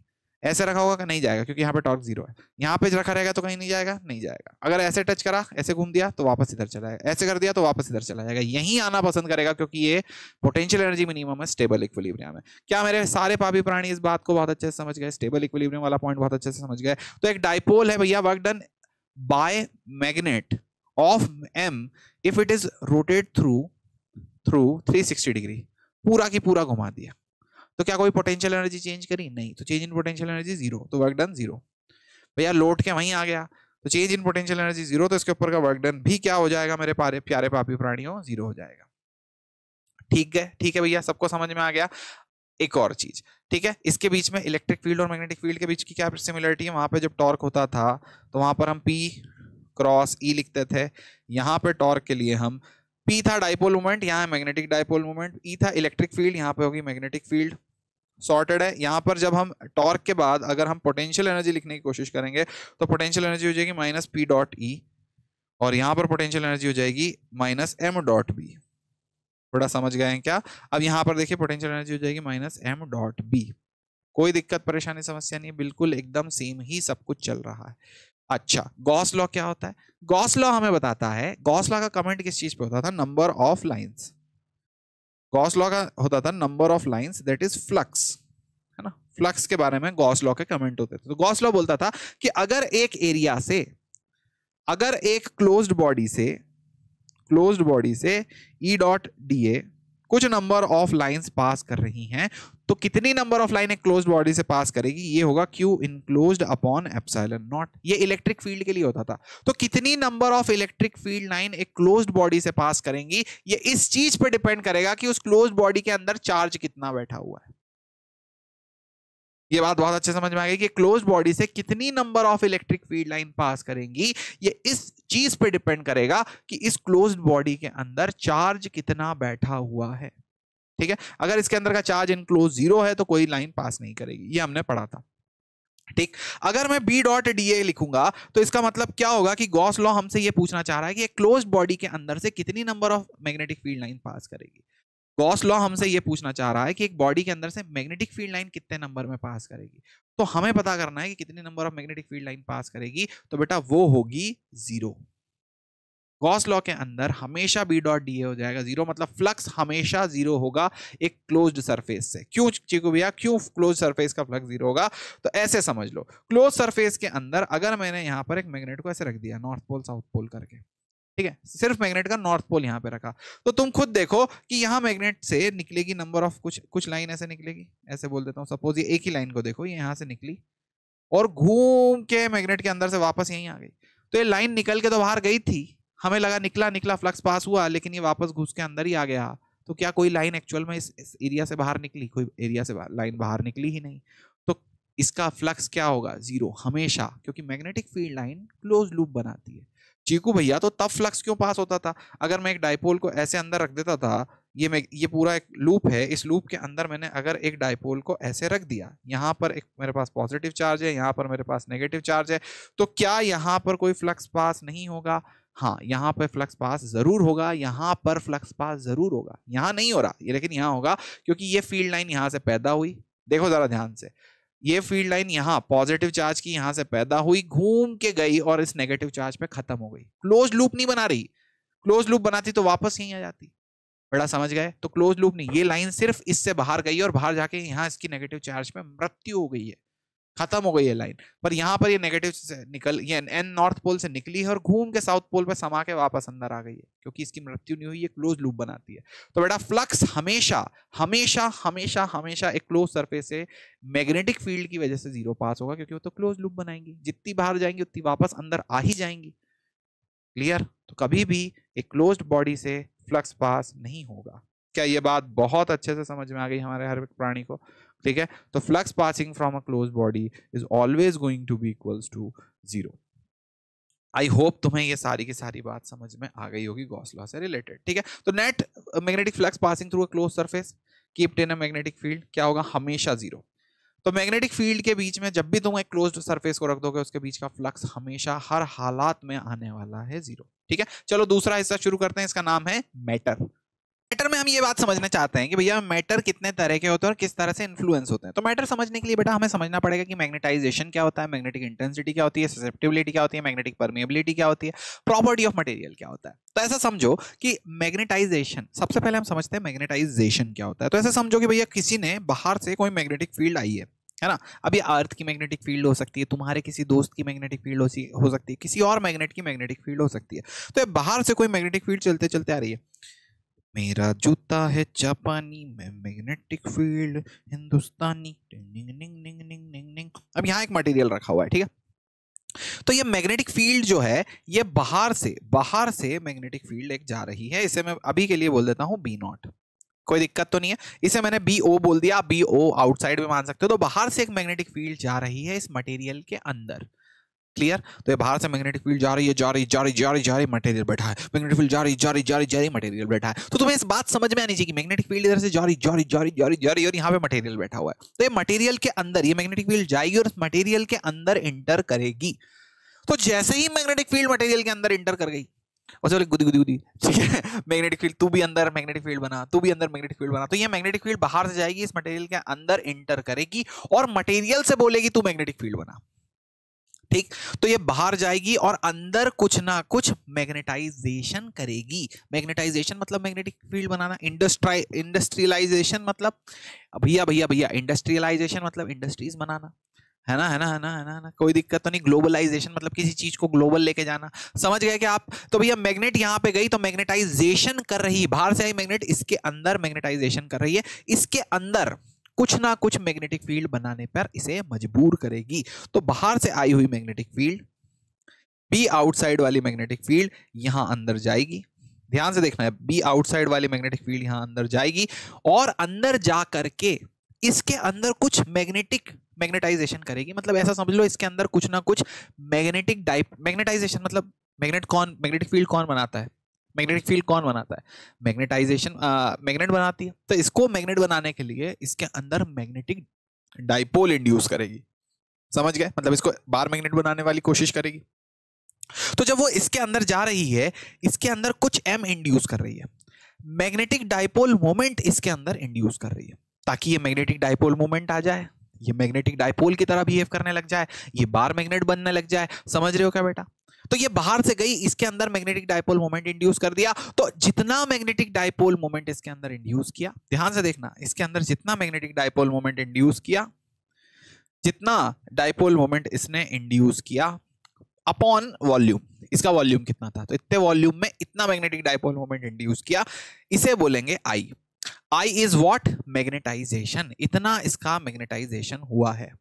ऐसे रखा होगा कि नहीं जाएगा क्योंकि यहाँ पे टॉर्क जीरो है यहाँ पे रखा रहेगा तो कहीं नहीं जाएगा नहीं जाएगा अगर ऐसे टच करा ऐसे घूम दिया तो वापस इधर चला जाएगा ऐसे कर दिया तो वापस इधर चला जाएगा यहीं आना पसंद करेगा क्योंकि ये पोटेंशियल एनर्जी मिनिमम है स्टेबल इक्विलिब्रियम है क्या मेरे सारे पापी प्राणी इस बात को बहुत अच्छे से समझ गए स्टेबल इक्विलिब्रियम वाला पॉइंट बहुत अच्छे से समझ गए तो एक डाइपोल है भैया work done by magnet of m if it is rotated through through 360 degree पूरा की पूरा घुमा दिया तो क्या कोई पोटेंशियल एनर्जी चेंज करी नहीं तो change in potential energy zero तो वर्क डन जीरो भैया लोट के वहीं आ गया तो change in potential energy zero तो इसके ऊपर का वर्क डन भी क्या हो जाएगा मेरे प्यारे प्यारे पापी प्राणियों जीरो हो जाएगा ठीक है ठीक है भैया सबको समझ में आ गया एक और चीज ठीक है इसके बीच में इलेक्ट्रिक फील्ड और मैग्नेटिक फील्ड के बीच की क्या सिमिलरिटी है वहां पर जब टॉर्क होता था तो वहां पर हम पी क्रॉस ई e लिखते थे यहाँ पे टॉर्क के लिए हम पी था डाइपोल मोमेंट यहाँ मैग्नेटिक डाइपोल मोमेंट ई था इलेक्ट्रिक फील्ड यहाँ पे होगी मैग्नेटिक फील्ड सॉर्टेड है यहाँ पर जब हम टॉर्क के बाद अगर हम पोटेंशियल एनर्जी लिखने की कोशिश करेंगे तो पोटेंशियल एनर्जी हो जाएगी माइनस पी डॉट ई और यहाँ पर पोटेंशियल एनर्जी हो जाएगी माइनस एम डॉट बी थोड़ा समझ गए हैं क्या अब यहाँ पर देखिए पोटेंशियल एनर्जी हो जाएगी माइनस एम डॉट बी कोई दिक्कत परेशानी समस्या नहीं बिल्कुल एकदम सेम ही सब कुछ चल रहा है अच्छा गॉस लॉ क्या होता है गॉस लॉ हमें बताता है गॉस लॉ का कमेंट किस चीज पे होता था number of lines Gauss law का होता था number of lines that is flux है ना फ्लक्स के बारे में गॉस लॉ के कमेंट होते थे तो गॉस लॉ बोलता था कि अगर एक एरिया से अगर एक क्लोज्ड बॉडी से क्लोज्ड बॉडी से ई डॉट डी ए कुछ नंबर ऑफ लाइंस पास कर रही हैं तो कितनी number of line close body से पास करेगी ये होगा Q enclose upon epsilon naught ये इलेक्ट्रिक फील्ड के लिए होता था तो कितनी number of electric field line एक क्लोज बॉडी से पास करेंगी ये इस चीज पे डिपेंड करेगा कि उस क्लोज बॉडी के अंदर चार्ज कितना बैठा हुआ है ये बात बहुत अच्छे समझ में आ गई कि क्लोज बॉडी से कितनी number of electric field line pass करेंगी ये इस चीज पे डिपेंड करेगा कि इस क्लोज बॉडी के अंदर चार्ज कितना बैठा हुआ है ठीक है अगर इसके अंदर का चार्ज इनक्लोज जीरो है तो कोई लाइन पास नहीं करेगी ये हमने पढ़ा था ठीक अगर मैं बी डॉट डी ए लिखूंगा तो इसका मतलब क्या होगा कि गॉस लॉ हमसे ये पूछना चाह रहा है कि एक क्लोज बॉडी के अंदर से कितनी number of magnetic field line pass करेगी गॉस लॉ हमसे ये पूछना चाह रहा है कि एक बॉडी के अंदर से मैग्नेटिक फील्ड लाइन कितने नंबर में पास करेगी तो हमें पता करना है कि कितने number of magnetic field line pass करेगी तो बेटा वो होगी जीरो गॉस लॉ के अंदर हमेशा बी डॉट डी ए हो जाएगा जीरो मतलब फ्लक्स हमेशा जीरो होगा एक क्लोज्ड सरफेस से क्यों चीकू भैया क्यों क्लोज सरफेस का फ्लक्स जीरो होगा तो ऐसे समझ लो क्लोज सरफेस के अंदर अगर मैंने यहाँ पर एक मैग्नेट को ऐसे रख दिया नॉर्थ पोल साउथ पोल करके ठीक है सिर्फ मैग्नेट का नॉर्थ पोल यहाँ पे रखा तो तुम खुद देखो कि यहाँ मैग्नेट से निकलेगी नंबर ऑफ कुछ कुछ लाइन ऐसे निकलेगी ऐसे बोल देता हूँ सपोज ये एक ही लाइन को देखो ये यहाँ से निकली और घूम के मैग्नेट के अंदर से वापस यहीं आ गई तो ये लाइन निकल के तो बाहर गई थी हमें लगा निकला निकला फ्लक्स पास हुआ लेकिन ये वापस घुस के अंदर ही आ गया तो क्या कोई लाइन एक्चुअल में इस, इस एरिया से बाहर निकली कोई एरिया से लाइन बाहर निकली ही नहीं तो इसका फ्लक्स क्या होगा जीरो हमेशा क्योंकि magnetic field line close loop बनाती है चीकू भैया तो तब फ्लक्स क्यों पास होता था अगर मैं एक डायपोल को ऐसे अंदर रख देता था ये मैं ये पूरा एक लूप है इस लूप के अंदर मैंने अगर एक डायपोल को ऐसे रख दिया यहाँ पर एक मेरे पास पॉजिटिव चार्ज है यहाँ पर मेरे पास नेगेटिव चार्ज है तो क्या यहाँ पर कोई फ्लक्स पास नहीं होगा हाँ यहाँ पर फ्लक्स पास ज़रूर होगा यहाँ पर फ्लक्स पास ज़रूर होगा यहाँ नहीं हो रहा ये लेकिन यहाँ होगा क्योंकि ये फील्ड लाइन यहाँ से पैदा हुई देखो ज़रा ध्यान से ये फील्ड लाइन यहाँ पॉजिटिव चार्ज की यहाँ से पैदा हुई घूम के गई और इस नेगेटिव चार्ज पे खत्म हो गई क्लोज लूप नहीं बना रही क्लोज लूप बनाती तो वापस यहीं आ जाती बड़ा समझ गए तो क्लोज लूप नहीं ये लाइन सिर्फ इससे बाहर गई और बाहर जाके यहाँ इसकी नेगेटिव चार्ज में मृत्यु हो गई है खत्म हो गई है लाइन पर यहाँ पर ये नेगेटिव से निकल ये एन नॉर्थ पोल से निकली है और घूम के साउथ पोल पर समा के वापस अंदर आ गई है क्योंकि इसकी मृत्यु नहीं हुई ये क्लोज लूप बनाती है तो बेटा फ्लक्स हमेशा हमेशा हमेशा हमेशा एक क्लोज सरफेस से मैग्नेटिक फील्ड की वजह से जीरो पास होगा क्योंकि वो तो क्लोज लूप बनाएंगी जितनी बाहर जाएंगी उतनी वापस अंदर आ ही जाएंगी क्लियर तो कभी भी एक क्लोज बॉडी से फ्लक्स पास नहीं होगा क्या ये बात बहुत अच्छे से समझ में आ गई हमारे हर प्राणी को ठीक है तो flux passing from a close body is always going to be equals to zero I hope तुम्हें ये सारी की सारी बात समझ में आ गई होगी गौसला से रिलेटेड ठीक है तो net magnetic flux passing through a close surface keeped in a magnetic field क्या होगा हमेशा जीरो तो मैग्नेटिक फील्ड के बीच में जब भी तुम एक क्लोज्ड सरफेस को रख दोगे उसके बीच का फ्लक्स हमेशा हर हालात में आने वाला है जीरो ठीक है चलो दूसरा हिस्सा शुरू करते हैं इसका नाम है मैटर मैटर में हम ये बात समझना चाहते हैं कि भैया मैटर कितने तरह के होते हैं और किस तरह से इन्फ्लुएंस होते हैं तो मैटर समझने के लिए बेटा हमें समझना पड़ेगा कि मैग्नेटाइजेशन क्या होता है मैग्नेटिक इंटेंसिटी क्या होती है ससेप्टिबिलिटी क्या होती है मैग्नेटिक परमेबिलिटी क्या होती है प्रॉपर्टी ऑफ मटेरियल क्या होता है तो ऐसा समझो कि मैग्नेटाइजेशन सबसे पहले हम समझते हैं मैग्नेटाइजेशन क्या होता है तो ऐसा समझो कि भैया किसी ने बाहर से कोई मैग्नेटिक फील्ड आई है है ना अभी अर्थ की मैग्नेटिक फील्ड हो सकती है तुम्हारे किसी दोस्त की मैग्नेटिक फील्ड हो, हो सकती है किसी और मैग्नेट की मैग्नेटिक फील्ड हो सकती है तो बाहर से कोई मैग्नेटिक फील्ड चलते चलते आ रही है मेरा जूता है जापानी मैं मैग्नेटिक फील्ड हिंदुस्तानी निंग निंग निंग निंग निंग निंग अब यहाँ एक मटेरियल रखा हुआ है ठीक है तो ये मैग्नेटिक फील्ड जो है ये बाहर से बाहर से मैग्नेटिक फील्ड एक जा रही है इसे मैं अभी के लिए बोल देता हूँ बी नॉट कोई दिक्कत तो नहीं है इसे मैंने बी ओ बोल दिया आप बी ओ आउटसाइड में मान सकते हो तो बाहर से एक मैग्नेटिक फील्ड जा रही है इस मटेरियल के अंदर क्लियर तो ये बाहर से मैग्नेटिक फील्ड जा रही है जा रही जा रही जा रही जा रही मटेरियल बैठा है मैग्नेटिक फील्ड जा रही जा रही जा रही जा रही मटेरियल बैठा है तो तुम्हें इस बात समझ में आनी चाहिए कि मैग्नेटिक फील्ड इधर से जा रही जा रही जा रही जा रही जा रही और यहाँ पे मटेरियल बैठा हुआ है तो ये मटेरियल के अंदर ये मैग्नेटिक फील्ड जाएगी और मटेरियल के अंदर इंटर करेगी तो जैसे ही मैग्नेटिक फील्ड मटेरियल के अंदर इंटर कर गई और गुदी गुदी गुदी ठीक है मैग्नेटिक फील्ड तू भी अंदर मैग्नेटिक फील्ड बना तू भी अंदर मैग्नेटिक फील्ड बना तो ये मैग्नेटिक फील्ड बाहर से जाएगी इस मटेरियल के अंदर इंटर करेगी और मटेरियल से बोलेगी तू मैग्नेटिक फील्ड बना ठीक तो ये बाहर जाएगी और अंदर कुछ ना कुछ मैग्नेटाइजेशन करेगी मैग्नेटाइजेशन मतलब मैग्नेटिक फील्ड बनाना इंडस्ट्राई इंडस्ट्रियलाइजेशन मतलब भैया भैया भैया इंडस्ट्रियलाइजेशन मतलब इंडस्ट्रीज बनाना है ना है ना है ना है ना, है ना कोई दिक्कत तो नहीं ग्लोबलाइजेशन मतलब किसी चीज को ग्लोबल लेके जाना समझ गए कि आप तो भैया मैग्नेट यहाँ पे गई तो मैग्नेटाइजेशन कर रही बाहर से आई मैग्नेट इसके अंदर मैग्नेटाइजेशन कर रही है इसके अंदर कुछ ना कुछ मैग्नेटिक फील्ड बनाने पर इसे मजबूर करेगी तो बाहर से आई हुई मैग्नेटिक फील्ड बी आउटसाइड वाली मैग्नेटिक फील्ड यहां अंदर जाएगी ध्यान से देखना है बी आउटसाइड वाली मैग्नेटिक फील्ड यहां अंदर जाएगी और अंदर जा करके इसके अंदर कुछ मैग्नेटिक मैग्नेटाइजेशन करेगी मतलब ऐसा समझ लो इसके अंदर कुछ ना कुछ मैग्नेटिक डाइप मैग्नेटाइजेशन मतलब मैग्नेट कौन मैग्नेटिक फील्ड कौन बनाता है मैग्नेटिक फील्ड कौन बनाता है मैग्नेटाइजेशन मैग्नेट बनाती है तो इसको मैग्नेट बनाने के लिए इसके अंदर मैग्नेटिक डाइपोल इंड्यूस करेगी समझ गए मतलब इसको बार मैग्नेट बनाने वाली कोशिश करेगी तो जब वो इसके अंदर जा रही है इसके अंदर कुछ एम इंड्यूस कर रही है मैग्नेटिक डाइपोल मोमेंट इसके अंदर इंड्यूस कर रही है ताकि ये मैग्नेटिक डाइपोल मोमेंट आ जाए ये मैग्नेटिक डाइपोल की तरह बिहेव करने लग जाए ये बार मैग्नेट बनने लग जाए समझ रहे हो क्या बेटा तो ये बाहर से गई इसके अंदर मैग्नेटिक डायपोल मोमेंट इंड्यूस कर दिया तो जितना मैग्नेटिक डायपोल मोमेंट इसके अंदर इंड्यूस किया ध्यान से देखना इसके अंदर जितना मैग्नेटिक डायपोल मोमेंट इंड्यूस किया जितना डायपोल मोमेंट इसने इंड्यूस किया अपॉन वॉल्यूम इसका वॉल्यूम कितना था तो इतने वॉल्यूम में इतना मैग्नेटिक डायपोल मोमेंट इंड्यूस किया इसे बोलेंगे I I is what magnetization इतना इसका मैग्नेटाइजेशन हुआ है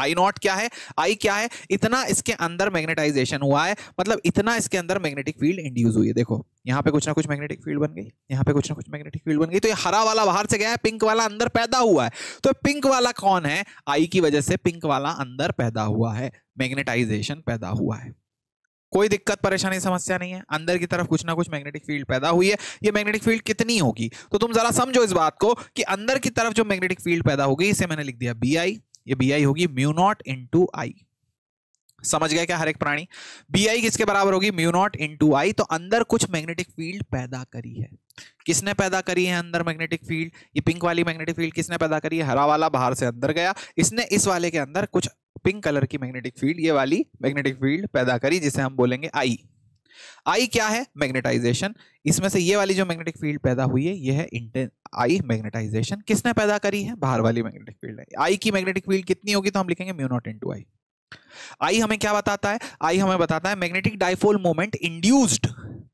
आई नॉट क्या है आई क्या है इतना इसके अंदर मैग्नेटाइजेशन हुआ है मतलब इतना इसके अंदर मैग्नेटिक फील्ड इंड्यूस हुई है देखो यहाँ पे कुछ ना कुछ मैग्नेटिक फील्ड बन गई यहाँ पे कुछ ना कुछ मैग्नेटिक फील्ड बन गई तो ये हरा वाला बाहर से गया है पिंक वाला अंदर पैदा हुआ है तो पिंक वाला कौन है आई की वजह से पिंक वाला अंदर पैदा हुआ है मैग्नेटाइजेशन पैदा हुआ है कोई दिक्कत परेशानी समस्या नहीं है अंदर की तरफ कुछ ना कुछ मैग्नेटिक फील्ड पैदा हुई है ये मैग्नेटिक फील्ड कितनी होगी तो तुम जरा समझो इस बात को कि अंदर की तरफ जो मैग्नेटिक फील्ड पैदा होगी इसे मैंने लिख दिया बी आई ये बी आई होगी म्यू नॉट इंटू आई समझ गया क्या हर एक प्राणी बी आई किसके बराबर होगी म्यू नॉट इंटू आई तो अंदर कुछ मैग्नेटिक फील्ड पैदा करी है किसने पैदा करी है अंदर मैग्नेटिक फील्ड ये पिंक वाली मैग्नेटिक फील्ड किसने पैदा करी है हरा वाला बाहर से अंदर गया इसने इस वाले के अंदर कुछ पिंक कलर की मैग्नेटिक फील्ड ये वाली मैग्नेटिक फील्ड पैदा करी जिसे हम बोलेंगे आई आई क्या है मैग्नेटाइजेशन इसमें से ये वाली जो मैग्नेटिक फील्ड पैदा हुई है ये है इंटें आई मैग्नेटाइजेशन किसने पैदा करी है बाहर वाली मैग्नेटिक फील्ड है आई की मैग्नेटिक फील्ड कितनी होगी तो हम लिखेंगे mu naught into I I हमें क्या बताता है आई हमें बताता है magnetic dipole moment induced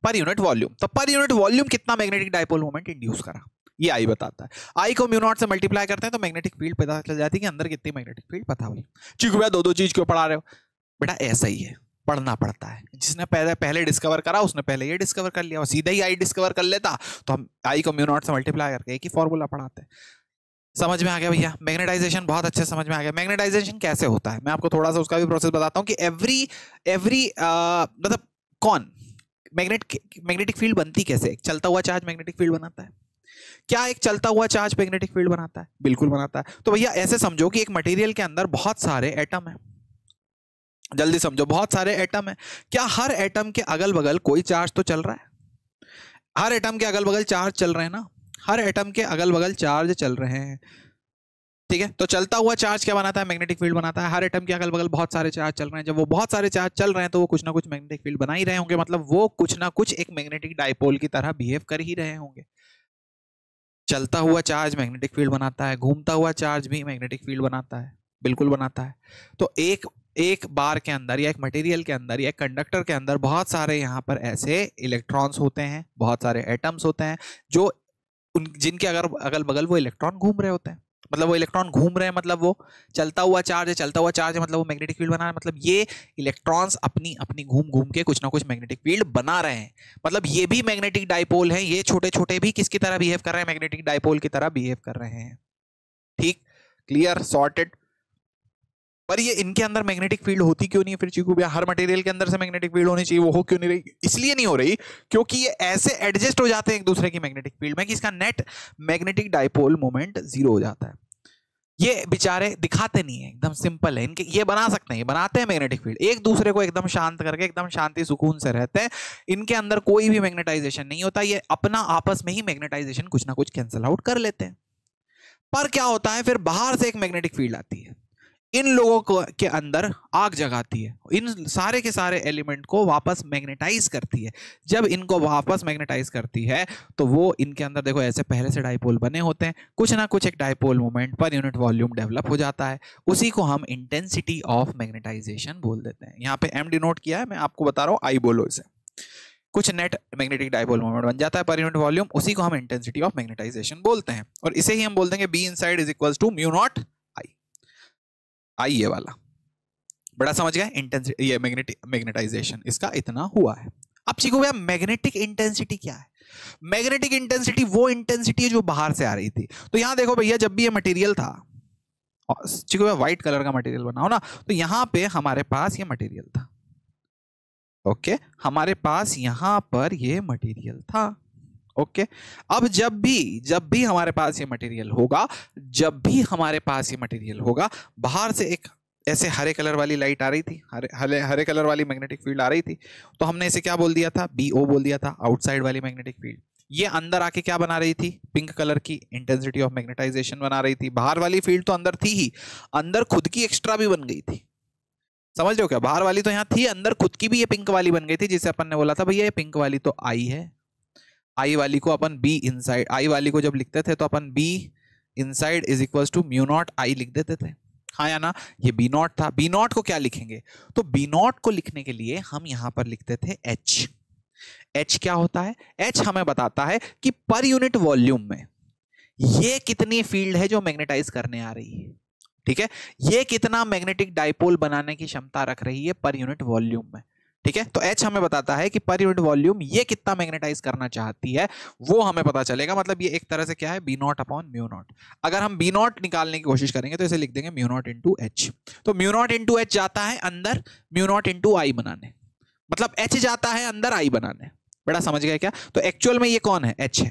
per unit volume तो पर यूनिट वॉल्यूम कितना मैग्नेटिक डायपोल मोमेंट इंड्यूस करा ये आई बताता है आई को म्यू नॉट से मल्टीप्लाई करते हैं तो मैग्नेटिक फील्ड पता चल जाती है कि अंदर कितनी मैग्नेटिक फील्ड पता हुई चीकू भैया दो दो चीज क्यों पढ़ा रहे हो बेटा ऐसा ही है पढ़ना पड़ता है जिसने हम्म। पहले पहले डिस्कवर करा उसने पहले ये डिस्कवर कर लिया और सीधा ही आई डिस्कवर कर लेता तो हम आई को म्यू से मल्टीप्लाई करके एक ही फॉर्मूला पढ़ाते हैं समझ में आ गया भैया मैग्नेटाइजेशन बहुत अच्छे समझ में आ गया मैग्नेटाइजेशन कैसे होता है मैं आपको थोड़ा सा उसका भी प्रोसेस बताता हूँ कि एवरी एवरी मतलब कौन मैग्नेट मैग्नेटिक फील्ड बनती कैसे एक चलता हुआ चार्ज मैग्नेटिक फील्ड बनाता है क्या एक चलता हुआ चार्ज मैग्नेटिक फील्ड बनाता है बिल्कुल बनाता है तो भैया ऐसे समझो कि एक मटेरियल के अंदर बहुत सारे एटम हैं जल्दी समझो बहुत सारे एटम हैं क्या हर एटम के अगल बगल कोई चार्ज तो चल रहा है हर एटम के अगल बगल चार्ज चल रहे हैं ना हर एटम के अगल बगल चार्ज चल रहे हैं ठीक है तो चलता हुआ चार्ज क्या बनाता है मैग्नेटिक फील्ड बनाता है हर एटम के अगल बगल बहुत सारे चार्ज चल रहे हैं जब वो बहुत सारे चार्ज चल रहे हैं तो वो कुछ ना कुछ मैग्नेटिक फील्ड बना ही रहे होंगे मतलब वो कुछ ना कुछ एक मैग्नेटिक डायपोल की तरह बिहेव कर ही रहे होंगे चलता हुआ चार्ज मैग्नेटिक फील्ड बनाता है घूमता हुआ चार्ज भी मैग्नेटिक फील्ड बनाता है बिल्कुल बनाता है तो एक एक बार के अंदर या एक मटेरियल के अंदर या एक कंडक्टर के अंदर बहुत सारे यहाँ पर ऐसे इलेक्ट्रॉन्स होते हैं बहुत सारे एटम्स होते हैं जो उन जिनके अगर अगल बगल वो इलेक्ट्रॉन घूम रहे होते हैं मतलब वो इलेक्ट्रॉन घूम रहे हैं मतलब वो चलता हुआ चार्ज है चलता हुआ चार्ज है मतलब वो मैग्नेटिक फील्ड बना रहे हैं मतलब ये इलेक्ट्रॉन्स अपनी अपनी घूम घूम के कुछ ना कुछ मैग्नेटिक फील्ड बना रहे हैं मतलब ये भी मैग्नेटिक डाइपोल हैं ये छोटे छोटे भी किसकी तरह बिहेव कर रहे हैं मैग्नेटिक डाइपोल की तरह बिहेव कर रहे हैं ठीक क्लियर सॉर्टेड पर ये इनके अंदर मैग्नेटिक फील्ड होती क्यों नहीं है फिर चीकू भैया हर मटेरियल के अंदर से मैग्नेटिक फील्ड होनी चाहिए वो हो क्यों नहीं रही इसलिए नहीं हो रही क्योंकि ये ऐसे एडजस्ट हो जाते हैं एक दूसरे की मैग्नेटिक फील्ड में कि इसका net magnetic dipole moment zero हो जाता है ये बेचारे दिखाते नहीं है एकदम सिंपल है इनके ये बना सकते हैं ये बनाते हैं मैग्नेटिक फील्ड एक दूसरे को एकदम शांत करके एकदम शांति सुकून से रहते हैं इनके अंदर कोई भी मैग्नेटाइजेशन नहीं होता ये अपना आपस में ही मैग्नेटाइजेशन कुछ ना कुछ कैंसिल आउट कर लेते हैं पर क्या होता है फिर बाहर से एक मैग्नेटिक फील्ड आती है इन लोगों को के अंदर आग जगाती है इन सारे के सारे एलिमेंट को वापस मैग्नेटाइज करती है जब इनको वापस मैग्नेटाइज करती है तो वो इनके अंदर देखो ऐसे पहले से डाइपोल बने होते हैं कुछ ना कुछ एक dipole moment per unit volume develop हो जाता है उसी को हम इंटेंसिटी ऑफ मैग्नेटाइजेशन बोल देते हैं यहाँ पे एम डिनोट किया है मैं आपको बता रहा हूँ आई बोलो इसे कुछ नेट मैग्नेटिक डायपोल मोमेंट बन जाता है पर यूनिट वॉल्यूम उसी को हम इंटेंसिटी ऑफ मैग्नेटाइजेशन बोलते हैं और इसे ही हम बोलते हैं B inside is equal to mu naught I ये वाला बड़ा समझ गया इंटेंसिटी ये मैग्नेटिक मैग्नेटाइजेशन इसका इतना हुआ है अब सीखो भैया मैग्नेटिक इंटेंसिटी क्या है मैग्नेटिक इंटेंसिटी वो इंटेंसिटी है जो बाहर से आ रही थी तो यहां देखो भैया जब भी ये मटेरियल था चिको भैया व्हाइट कलर का मटेरियल बनाओ ना तो यहां पे हमारे पास ये मटेरियल था ओके हमारे पास यहां पर ये मटेरियल था ओके अब जब भी जब भी हमारे पास ये मटेरियल होगा जब भी हमारे पास ये मटेरियल होगा बाहर से एक ऐसे हरे कलर वाली लाइट आ रही थी हरे हरे हरे कलर वाली मैग्नेटिक फील्ड आ रही थी तो हमने इसे क्या बोल दिया था बी ओ बोल दिया था आउटसाइड वाली मैग्नेटिक फील्ड ये अंदर आके क्या बना रही थी पिंक कलर की इंटेंसिटी ऑफ मैग्नेटाइजेशन बना रही थी बाहर वाली फील्ड तो अंदर थी ही अंदर खुद की एक्स्ट्रा भी बन गई थी समझ रहे हो क्या बाहर वाली तो यहाँ थी अंदर खुद की भी ये पिंक वाली बन गई थी जिसे अपन ने बोला था भैया ये पिंक वाली तो आई है आई वाली को अपन बी इनसाइड आई वाली को जब लिखते थे तो अपन B inside is equal to mu naught I लिख देते थे हाँ या ना ये बी नॉट था बी नॉट को क्या लिखेंगे तो बी नॉट को लिखने के लिए हम यहाँ पर लिखते थे एच एच क्या होता है एच हमें बताता है कि पर यूनिट वॉल्यूम में ये कितनी फील्ड है जो मैग्नेटाइज करने आ रही है ठीक है ये कितना मैग्नेटिक डायपोल बनाने की क्षमता रख रही है पर यूनिट वॉल्यूम में ठीक है तो एच हमें बताता है कि पर यूनिट वॉल्यूम ये कितना मैग्नेटाइज करना चाहती है वो हमें पता चलेगा मतलब ये एक तरह से क्या है B naught upon mu naught अगर हम बी नॉट निकालने की कोशिश करेंगे तो इसे लिख देंगे म्यू नॉट इंटू एच तो म्यू नॉट इंटू एच जाता है अंदर म्यू नॉट इंटू आई बनाने मतलब एच जाता है अंदर आई बनाने बड़ा समझ गया क्या तो एक्चुअल में ये कौन है एच है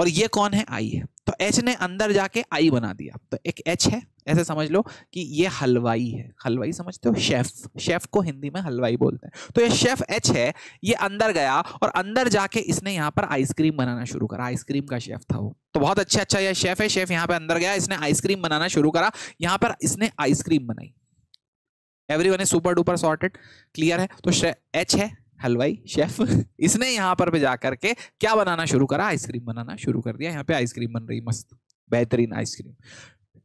और ये कौन है आई है तो एच ने अंदर जाके आई बना दिया तो एक H है ऐसे समझ लो कि ये हलवाई है हलवाई समझते हो शेफ शेफ को हिंदी में हलवाई बोलते हैं तो ये शेफ एच है ये अंदर गया और अंदर जाके इसने यहाँ पर आइसक्रीम बनाना शुरू करा आइसक्रीम का शेफ था वो तो बहुत अच्छा अच्छा यह शेफ है शेफ यहाँ पे अंदर गया इसने आइसक्रीम बनाना शुरू करा यहाँ पर इसने आइसक्रीम बनाई every one is super duper sorted clear है तो एच है हलवाई शेफ (laughs) इसने यहाँ पर भी जा करके क्या बनाना शुरू करा आइसक्रीम बनाना शुरू कर दिया यहाँ पे आइसक्रीम बन रही मस्त बेहतरीन आइसक्रीम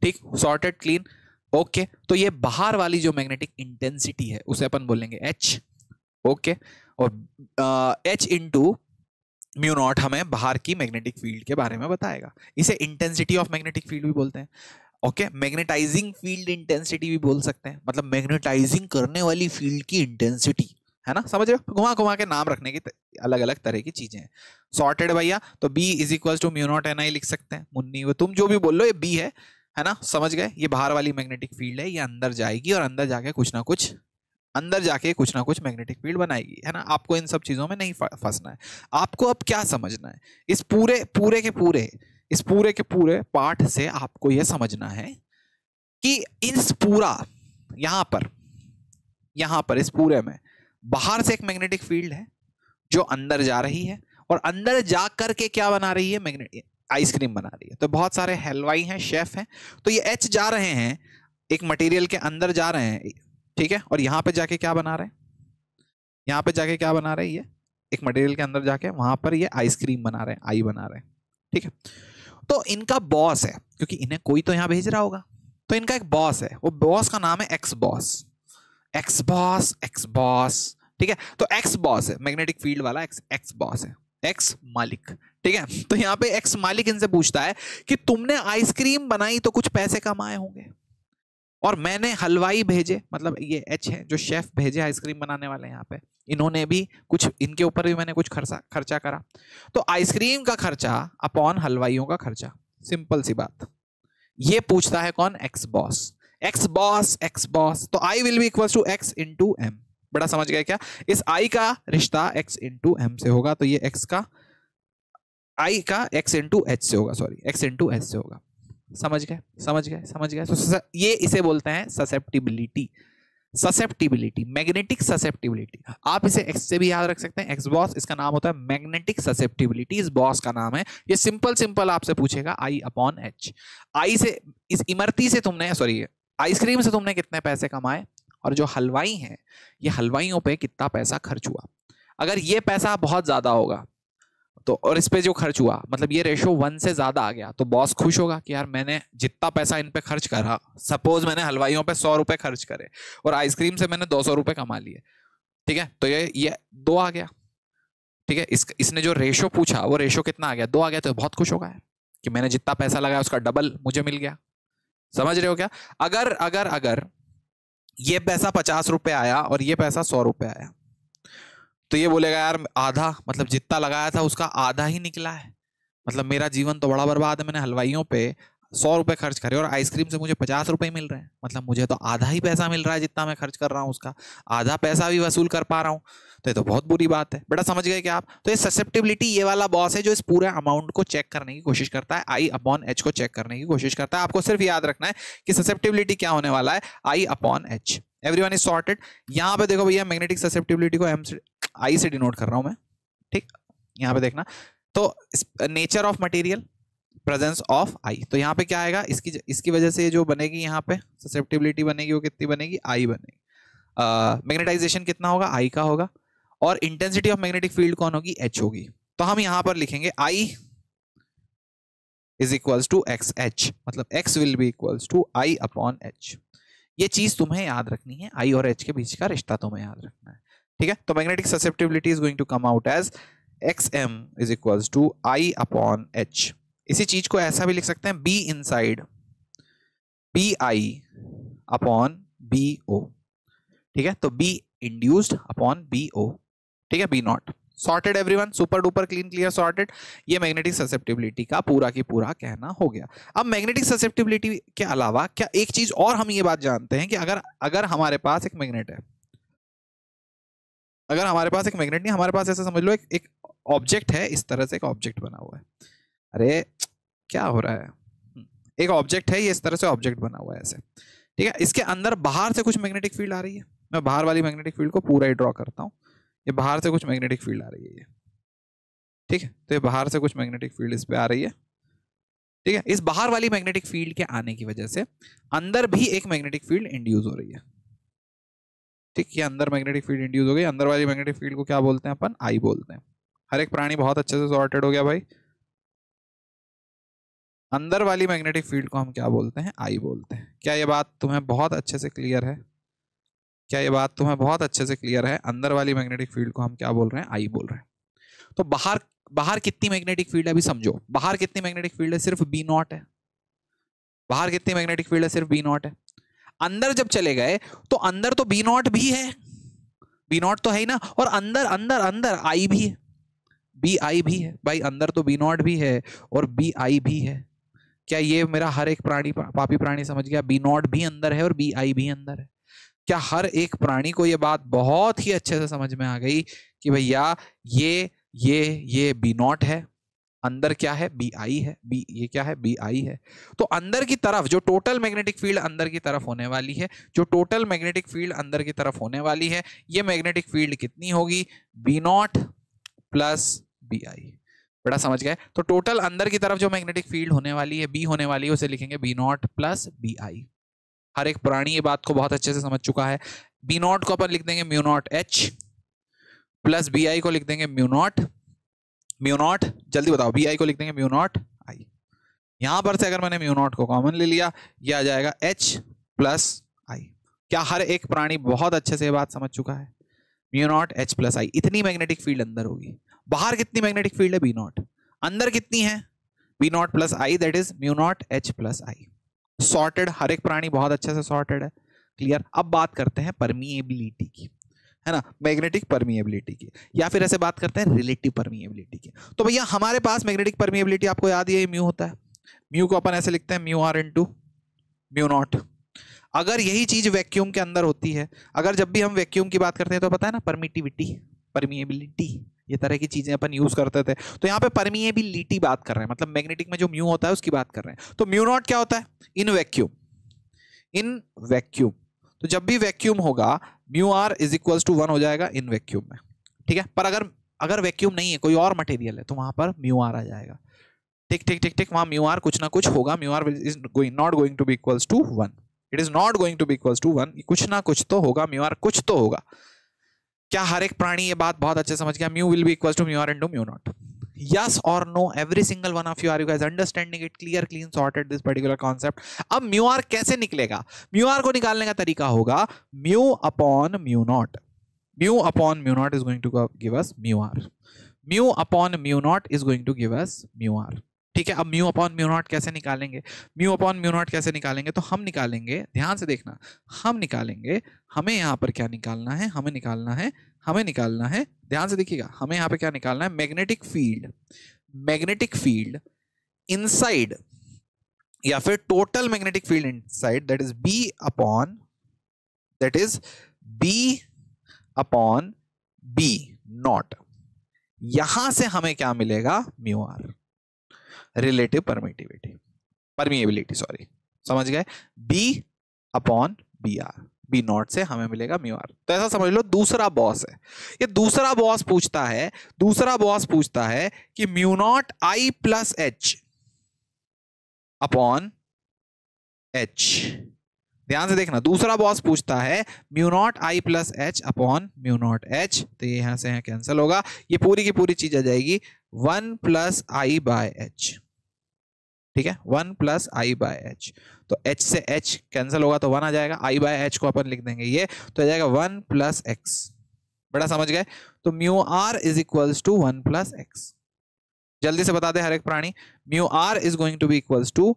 ठीक सॉर्टेड क्लीन ओके तो ये बाहर वाली जो मैग्नेटिक इंटेंसिटी है उसे अपन बोलेंगे एच ओके और H into mu naught हमें बाहर की मैग्नेटिक फील्ड के बारे में बताएगा इसे इंटेंसिटी ऑफ मैग्नेटिक फील्ड भी बोलते हैं ओके मैग्नेटाइजिंग फील्ड इंटेंसिटी भी बोल सकते हैं मतलब मैग्नेटाइजिंग करने वाली फील्ड की इंटेंसिटी है ना समझ रहे हो घुमा घुमा के नाम रखने की अलग अलग तरह की चीजें हैं सॉर्टेड भैया तो B is equal to mu naught N I लिख सकते हैं मुन्नी वो तुम जो भी बोल लो ये बी है है ना समझ गए ये बाहर वाली मैग्नेटिक फील्ड है ये अंदर जाएगी और अंदर जाके कुछ ना कुछ अंदर जाके कुछ ना कुछ मैग्नेटिक फील्ड बनाएगी है ना आपको इन सब चीज़ों में नहीं फंसना है आपको अब क्या समझना है इस पूरे पूरे के पूरे इस पूरे के पूरे पाठ से आपको यह समझना है कि इस पूरा यहाँ पर यहाँ पर इस पूरे में बाहर से एक मैग्नेटिक फील्ड है जो अंदर जा रही है और अंदर जा करके क्या बना रही है मैग्नेट आइसक्रीम बना रही है तो बहुत सारे हेलवाई हैं शेफ हैं तो ये एच जा रहे हैं एक मटेरियल के अंदर जा रहे हैं ठीक है और यहाँ पे जाके क्या बना रहे हैं यहाँ पे जाके क्या बना रहे हैं ये एक मटेरियल के अंदर जाके वहां पर ये आइसक्रीम बना रहे हैं आई बना रहे हैं ठीक है तो इनका बॉस है क्योंकि इन्हें कोई तो यहाँ भेज रहा होगा तो इनका एक बॉस है वो बॉस का नाम है X boss X boss X boss ठीक है तो एक्स बॉस है मैग्नेटिक फील्ड वाला एक्स एक्स बॉस है एक्स मालिक ठीक है तो यहाँ पे एक्स मालिक इनसे पूछता है कि तुमने आइसक्रीम बनाई तो कुछ पैसे कमाए होंगे और मैंने हलवाई भेजे मतलब ये एच है जो शेफ भेजे आइसक्रीम बनाने वाले यहाँ पे इन्होंने भी कुछ इनके ऊपर भी मैंने कुछ खर्चा खर्चा करा तो आइसक्रीम का खर्चा अपॉन हलवाइयों का खर्चा सिंपल सी बात ये पूछता है कौन X boss X boss X boss तो I will be equal to X into M बड़ा समझ गया क्या इस आई का रिश्ता एक्स इंटू एम से होगा तो ये एक्स का आई का एक्स इंटू एच से होगा सॉरी एक्स इंटू एच से होगा समझ गए समझ गए समझ गए तो ये इसे बोलते हैं ससेप्टिबिलिटी ससेप्टिबिलिटी मैग्नेटिक ससेप्टिबिलिटी आप इसे एक्स से भी याद रख सकते हैं एक्स बॉस इसका नाम होता है मैग्नेटिक ससेप्टिबिलिटी इस बॉस का नाम है ये सिंपल सिंपल आपसे पूछेगा आई अपॉन एच आई से इस इमरती से तुमने सॉरी आइसक्रीम से तुमने कितने पैसे कमाए और जो हलवाई हैं ये हलवाइयों पे कितना पैसा खर्च हुआ अगर ये पैसा बहुत ज़्यादा होगा तो और इस पे जो खर्च हुआ मतलब ये रेशो वन से ज़्यादा आ गया तो बॉस खुश होगा कि यार मैंने जितना पैसा इन पे खर्च करा सपोज मैंने हलवाइयों पे सौ रुपये खर्च करे और आइसक्रीम से मैंने दो सौ रुपये कमा लिए ठीक है तो ये ये दो आ गया ठीक है इस इसने जो रेशो पूछा वो रेशो कितना आ गया दो आ गया तो बहुत खुश होगा यार कि मैंने जितना पैसा लगाया उसका डबल मुझे मिल गया समझ रहे हो क्या अगर अगर अगर ये पैसा पचास रुपये आया और ये पैसा सौ रुपये आया तो ये बोलेगा यार आधा मतलब जितना लगाया था उसका आधा ही निकला है मतलब मेरा जीवन तो बड़ा बर्बाद है मैंने हलवाइयों पे सौ रुपए खर्च करे और आइसक्रीम से मुझे पचास रुपए मिल रहे हैं मतलब मुझे तो आधा ही पैसा मिल रहा है जितना मैं खर्च कर रहा हूँ उसका आधा पैसा भी वसूल कर पा रहा हूँ तो ये तो बहुत बुरी बात है बेटा समझ गए क्या आप तो ये ससेप्टिबिलिटी ये वाला बॉस है जो इस पूरे अमाउंट को चेक करने की कोशिश करता है आई अपॉन एच को चेक करने की कोशिश करता है आपको सिर्फ याद रखना है कि ससेप्टिबिलिटी क्या होने वाला है I upon H every one is sorted यहाँ पे देखो भैया मैग्नेटिक ससेप्टिबिलिटी को एम से आई से डिनोट कर रहा हूँ मैं ठीक यहाँ पे देखना तो nature of material presence of I तो यहाँ पे क्या आएगा इसकी इसकी वजह से जो बनेगी यहाँ पे ससेप्टिबिलिटी बनेगी वो कितनी बनेगी आई बनेगी मैग्नेटाइजेशन uh, कितना होगा आई का होगा और इंटेंसिटी ऑफ मैग्नेटिक फील्ड कौन होगी एच होगी तो हम यहां पर लिखेंगे I is equals to X H मतलब X will be equals to I upon H ये चीज तुम्हें याद रखनी है आई और एच के बीच का रिश्ता तुम्हें याद रखना है ठीक है तो magnetic susceptibility is going to come out as X M is equals to I upon H इसी चीज को ऐसा भी लिख सकते हैं B inside B I upon B O ठीक है तो B induced upon B O ठीक है B naught sorted every one super duper clean clear sorted ये मैग्नेटिक ससेप्टिबिलिटी का पूरा की पूरा कहना हो गया अब मैग्नेटिक ससेप्टिबिलिटी के अलावा क्या एक चीज और हम ये बात जानते हैं कि अगर अगर हमारे पास एक मैग्नेट है अगर हमारे पास एक मैग्नेट नहीं हमारे पास ऐसा समझ लो एक एक ऑब्जेक्ट है इस तरह से एक ऑब्जेक्ट बना हुआ है अरे क्या हो रहा है हम्म, एक ऑब्जेक्ट है ये इस तरह से ऑब्जेक्ट बना हुआ है ऐसे ठीक है इसके अंदर बाहर से कुछ मैग्नेटिक फील्ड आ रही है मैं बाहर वाली मैग्नेटिक फील्ड को पूरा ही ड्रॉ करता हूँ ये बाहर से कुछ मैग्नेटिक फील्ड आ रही है ये ठीक है तो ये बाहर से कुछ मैग्नेटिक फील्ड इस पर आ रही है ठीक है इस बाहर वाली मैग्नेटिक फील्ड के आने की वजह से अंदर भी एक मैग्नेटिक फील्ड इंड्यूज हो रही है ठीक है अंदर मैग्नेटिक फील्ड इंड्यूज हो गई अंदर वाली मैग्नेटिक फील्ड को क्या बोलते हैं अपन आई बोलते हैं हर एक प्राणी बहुत अच्छे से सॉर्टेड हो गया भाई अंदर वाली मैग्नेटिक फील्ड को हम क्या बोलते हैं आई बोलते हैं क्या ये बात तुम्हें बहुत अच्छे से क्लियर है क्या ये बात तुम्हें बहुत अच्छे से क्लियर है अंदर वाली मैग्नेटिक फील्ड को हम क्या बोल रहे हैं आई बोल रहे हैं तो बाहर बाहर कितनी मैग्नेटिक फील्ड है अभी समझो बाहर कितनी मैग्नेटिक फील्ड है सिर्फ बी नॉट है बाहर कितनी मैग्नेटिक फील्ड है सिर्फ बी नॉट है अंदर जब चले गए तो अंदर तो बी नॉट भी है बी नॉट तो है ही ना और अंदर अंदर अंदर आई भी है बी आई भी है भाई अंदर तो बी नॉट भी है और बी आई भी है क्या ये मेरा हर एक प्राणी पापी प्राणी समझ गया बी नॉट भी अंदर है और बी आई भी अंदर है क्या हर एक प्राणी को ये बात बहुत ही अच्छे से समझ में आ गई कि भैया ये ये ये बी नॉट है अंदर क्या है बी आई है बी ये क्या है बी आई है तो अंदर की तरफ जो टोटल मैग्नेटिक फील्ड अंदर की तरफ होने वाली है जो टोटल मैग्नेटिक फील्ड अंदर की तरफ होने वाली है ये मैग्नेटिक फील्ड कितनी होगी B naught plus B I बड़ा समझ गए तो टोटल अंदर की तरफ जो मैग्नेटिक फील्ड होने वाली है बी होने वाली है उसे लिखेंगे B naught plus B I हर एक प्राणी ये बात को बहुत अच्छे से समझ चुका है बी नॉट को अपन लिख देंगे mu naught H plus B I को लिख देंगे म्यू नॉट म्यू नॉट जल्दी बताओ बी आई को लिख देंगे म्यू नॉट आई यहां पर से अगर मैंने म्यू नॉट को कॉमन ले लिया यह आ जाएगा एच प्लस आई क्या हर एक प्राणी बहुत अच्छे से ये बात समझ चुका है mu naught H plus I इतनी मैग्नेटिक फील्ड अंदर होगी बाहर कितनी मैग्नेटिक फील्ड है बी नॉट अंदर कितनी है B naught plus I that is mu naught H plus I sorted हर एक प्राणी बहुत अच्छे से सॉर्टेड है क्लियर अब बात करते हैं परमिएबिलिटी की है ना मैग्नेटिक परमिएबिलिटी की या फिर ऐसे बात करते हैं रिलेटिव परमिएबिलिटी की तो भैया हमारे पास मैग्नेटिक परमिएबिलिटी आपको याद ये म्यू होता है म्यू को अपन ऐसे लिखते हैं mu R into mu naught अगर यही चीज वैक्यूम के अंदर होती है अगर जब भी हम वैक्यूम की बात करते हैं तो पता है ना परमिटिविटी परमिएबिलिटी ये तरह की चीज़ें अपन यूज़ करते थे तो यहाँ पे भी परमिएबिलिटी बात कर रहे हैं मतलब मैग्नेटिक में जो म्यू होता है उसकी बात कर रहे हैं तो म्यू नॉट क्या होता है इन वैक्यूम इन वैक्यूम तो जब भी वैक्यूम होगा mu R is equal to one हो जाएगा इन वैक्यूम में ठीक है पर अगर अगर वैक्यूम नहीं है कोई और मटेरियल है तो वहां पर म्यू आर आ जाएगा ठीक ठीक ठीक ठीक वहां म्यू आर कुछ ना कुछ होगा mu R is going not going to be equals to one it is not going to be equals to one कुछ ना कुछ तो होगा म्यू आर कुछ तो होगा क्या हर एक प्राणी ये बात बहुत अच्छे समझ गया mu will be equal to mu R and do mu naught yes और no every single one of you are you guys understanding it clear clean sorted this particular concept अब म्यू आर कैसे निकलेगा mu R को निकालने का तरीका होगा mu upon mu naught mu upon mu naught is going to give us mu R mu upon mu naught is going to give us mu R ठीक है अब म्यू अपॉन म्यू नॉट कैसे निकालेंगे म्यू अपॉन म्यू नॉट कैसे निकालेंगे तो हम निकालेंगे ध्यान से देखना हम निकालेंगे हमें यहाँ पर क्या निकालना है हमें निकालना है हमें निकालना है ध्यान से देखिएगा हमें यहाँ पर क्या निकालना है magnetic field magnetic field inside या फिर total magnetic field inside that is B upon that is B upon B naught यहां से हमें क्या मिलेगा mu R relative permittivity permeability sorry समझ गए B upon B R B naught से हमें मिलेगा म्यू आर तो ऐसा समझ लो दूसरा बॉस है ये दूसरा बॉस पूछता है दूसरा बॉस पूछता है कि mu naught I plus H upon H ध्यान से देखना दूसरा बॉस पूछता है mu naught I plus H upon mu naught H तो ये यहां से यहां कैंसिल होगा ये पूरी की पूरी चीज आ जाएगी one plus I by H ठीक है one plus I by H तो एच से एच कैंसिल होगा तो वन आ जाएगा आई बाय एच को अपन लिख देंगे ये तो आ जाएगा वन प्लस एक्स बड़ा समझ गए तो mu R is equals to one plus X जल्दी से बता दे हर एक प्राणी mu R is going to be equals to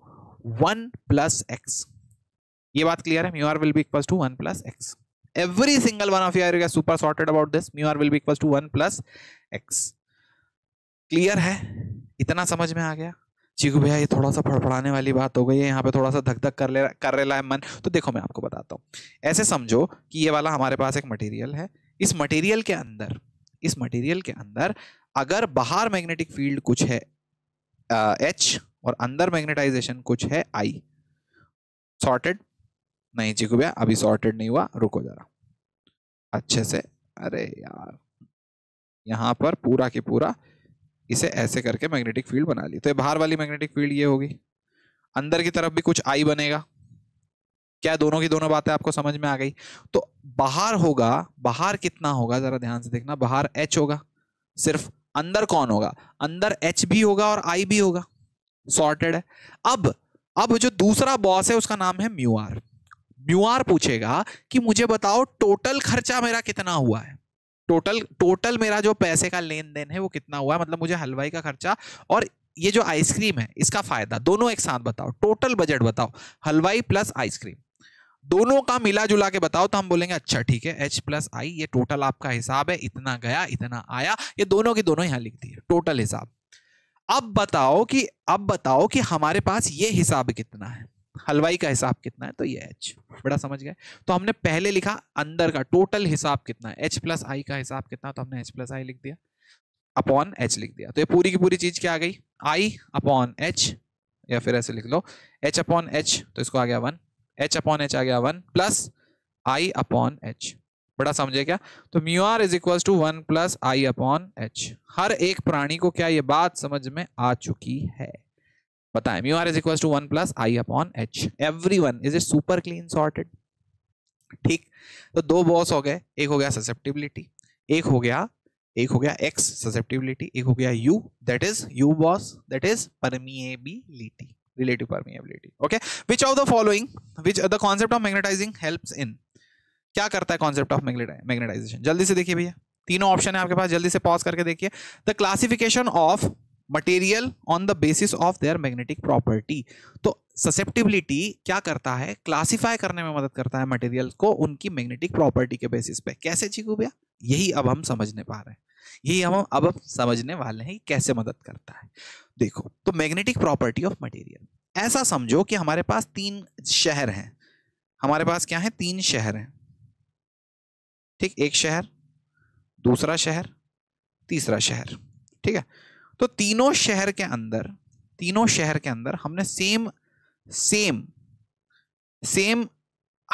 one plus X ये बात क्लियर है mu R will be equals to one plus X every single one of you are super sorted about this mu r will be equals to 1 plus clear है इतना समझ में आ गया चीकू भैया ये थोड़ा सा फड़फड़ाने वाली बात हो गई है यहाँ पे थोड़ा सा धक धक कर ले कर रहा है मन तो देखो मैं आपको बताता हूँ ऐसे समझो कि ये वाला हमारे पास एक मटेरियल है इस मटेरियल के अंदर इस मटेरियल के अंदर अगर बाहर मैग्नेटिक फील्ड कुछ है एच और अंदर मैग्नेटाइजेशन कुछ है आई सॉर्टेड नहीं चीकू भैया अभी सॉर्टेड नहीं हुआ रुको जरा अच्छे से अरे यार यहाँ पर पूरा के पूरा इसे ऐसे करके मैग्नेटिक फील्ड बना ली तो ये बाहर वाली मैग्नेटिक फील्ड ये होगी अंदर की तरफ भी कुछ आई बनेगा क्या दोनों की दोनों बातें आपको समझ में आ गई तो बाहर होगा बाहर कितना होगा जरा ध्यान से देखना बाहर एच होगा सिर्फ अंदर कौन होगा अंदर एच भी होगा और आई भी होगा सॉर्टेड है अब अब जो दूसरा बॉस है उसका नाम है म्यूआर म्यूआर पूछेगा कि मुझे बताओ टोटल खर्चा मेरा कितना हुआ है टोटल टोटल मेरा जो पैसे का लेन देन है वो कितना हुआ मतलब मुझे हलवाई का खर्चा और ये जो आइसक्रीम है इसका फायदा दोनों एक साथ बताओ टोटल बजट बताओ हलवाई प्लस आइसक्रीम दोनों का मिला जुला के बताओ तो हम बोलेंगे अच्छा ठीक है एच प्लस आई ये टोटल आपका हिसाब है इतना गया इतना आया ये दोनों की दोनों यहां लिख दिए टोटल हिसाब अब बताओ कि अब बताओ कि हमारे पास ये हिसाब कितना है हलवाई का हिसाब कितना है तो ये एच बड़ा समझ गए तो हमने पहले लिखा अंदर का टोटल हिसाब कितना है एच प्लस आई का हिसाब कितना तो हमने एच प्लस आई लिख दिया अपॉन एच लिख दिया तो ये पूरी की पूरी चीज क्या आ गई आई अपॉन एच या फिर ऐसे लिख लो एच अपॉन एच तो इसको आ गया वन एच अपॉन एच आ गया one plus I upon H बड़ा समझे क्या तो mu R is equal to one plus I upon H हर एक प्राणी को क्या ये बात समझ में आ चुकी है बताएं mu R is equal to one plus I upon H every one is a super clean sorted ठीक तो दो बॉस हो गए एक हो गया ससेप्टिबिलिटी एक हो गया एक हो गया एक्स ससेप्टिबिलिटी एक हो गया you that is you boss that is permeability relative permeability okay which of the following which the concept of magnetising help in क्या करता है कॉन्सेप्ट ऑफ मैग्नेटाइजेशन जल्दी से देखिए भैया तीनों ऑप्शन है आपके पास जल्दी से पॉज करके देखिए the classification of material on the basis of their magnetic property तो ससेप्टिबिलिटी क्या करता है क्लासिफाई करने में मदद करता है मटेरियल को उनकी मैग्नेटिक प्रॉपर्टी के बेसिस पे कैसे चीकू भैया यही अब हम समझने पा रहे हैं यही हम अब हम समझने वाले हैं कैसे मदद करता है देखो तो मैग्नेटिक प्रॉपर्टी ऑफ मटेरियल ऐसा समझो कि हमारे पास तीन शहर हैं हमारे पास क्या है तीन शहर हैं ठीक एक शहर दूसरा शहर तीसरा शहर ठीक है तो तीनों शहर के अंदर तीनों शहर के अंदर हमने सेम सेम सेम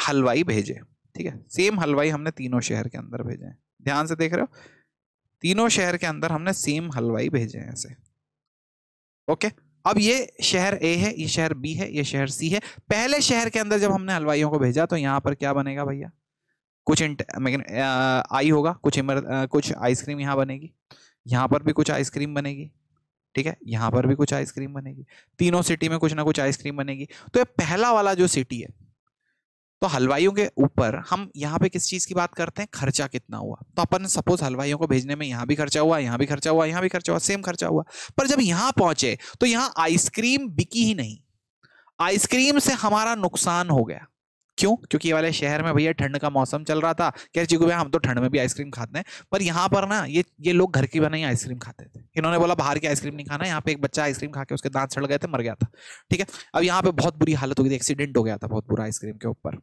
हलवाई भेजे ठीक है सेम हलवाई हमने तीनों शहर के अंदर भेजे हैं ध्यान से देख रहे हो तीनों शहर के अंदर हमने सेम हलवाई भेजे हैं ऐसे ओके अब ये शहर ए है ये शहर बी है ये शहर सी है पहले शहर के अंदर जब हमने हलवाइयों को भेजा तो यहाँ पर क्या बनेगा भैया कुछ इंट आई होगा कुछ इमर कुछ आइसक्रीम यहाँ बनेगी यहाँ पर भी कुछ आइसक्रीम बनेगी ठीक है यहाँ पर भी कुछ आइसक्रीम बनेगी तीनों सिटी में कुछ ना कुछ आइसक्रीम बनेगी तो ये पहला वाला जो सिटी है तो हलवाइयों के ऊपर हम यहाँ पे किस चीज़ की बात करते हैं खर्चा कितना हुआ तो अपन सपोज हलवाइयों को भेजने में यहाँ भी खर्चा हुआ यहाँ भी खर्चा हुआ यहाँ भी खर्चा हुआ सेम खर्चा हुआ पर जब यहाँ पहुंचे तो यहाँ आइसक्रीम बिकी ही नहीं आइसक्रीम से हमारा नुकसान हो गया क्यों क्योंकि ये वाले शहर में भैया ठंड का मौसम चल रहा था कह चीकू भैया हम तो ठंड में भी आइसक्रीम खाते हैं पर यहाँ पर ना ये ये लोग घर की बनाई आइसक्रीम खाते थे इन्होंने बोला बाहर की आइसक्रीम नहीं खाना यहाँ पे एक बच्चा आइसक्रीम खा के उसके दांत सड़ गए थे मर गया था ठीक है अब यहाँ पे बहुत बुरी हालत हो गई थी एक्सीडेंट हो गया था बहुत बुरा आइसक्रीम के ऊपर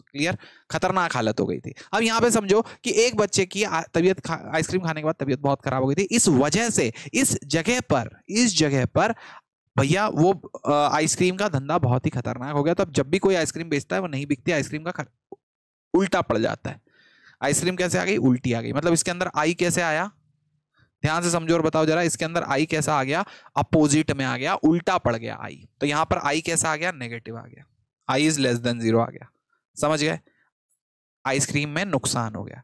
क्लियर खतरनाक हालत हो गई थी अब यहाँ पे समझो कि एक बच्चे की तबीयत खा, आइसक्रीम खाने के बाद तबीयत बहुत खराब हो गई थी इस वजह से इस जगह पर इस जगह पर भैया वो आइसक्रीम का धंधा बहुत ही खतरनाक हो गया तो अब जब भी कोई आइसक्रीम बेचता है वो नहीं बिकती आइसक्रीम का उल्टा पड़ जाता है आइसक्रीम कैसे आ गई उल्टी आ गई मतलब इसके अंदर आई कैसे आया ध्यान से समझो और बताओ जरा इसके अंदर आई कैसा आ गया अपोजिट में आ गया उल्टा पड़ गया आई तो यहाँ पर आई कैसा आ गया नेगेटिव आ गया I is less than zero आ गया समझ गए आइसक्रीम में नुकसान हो गया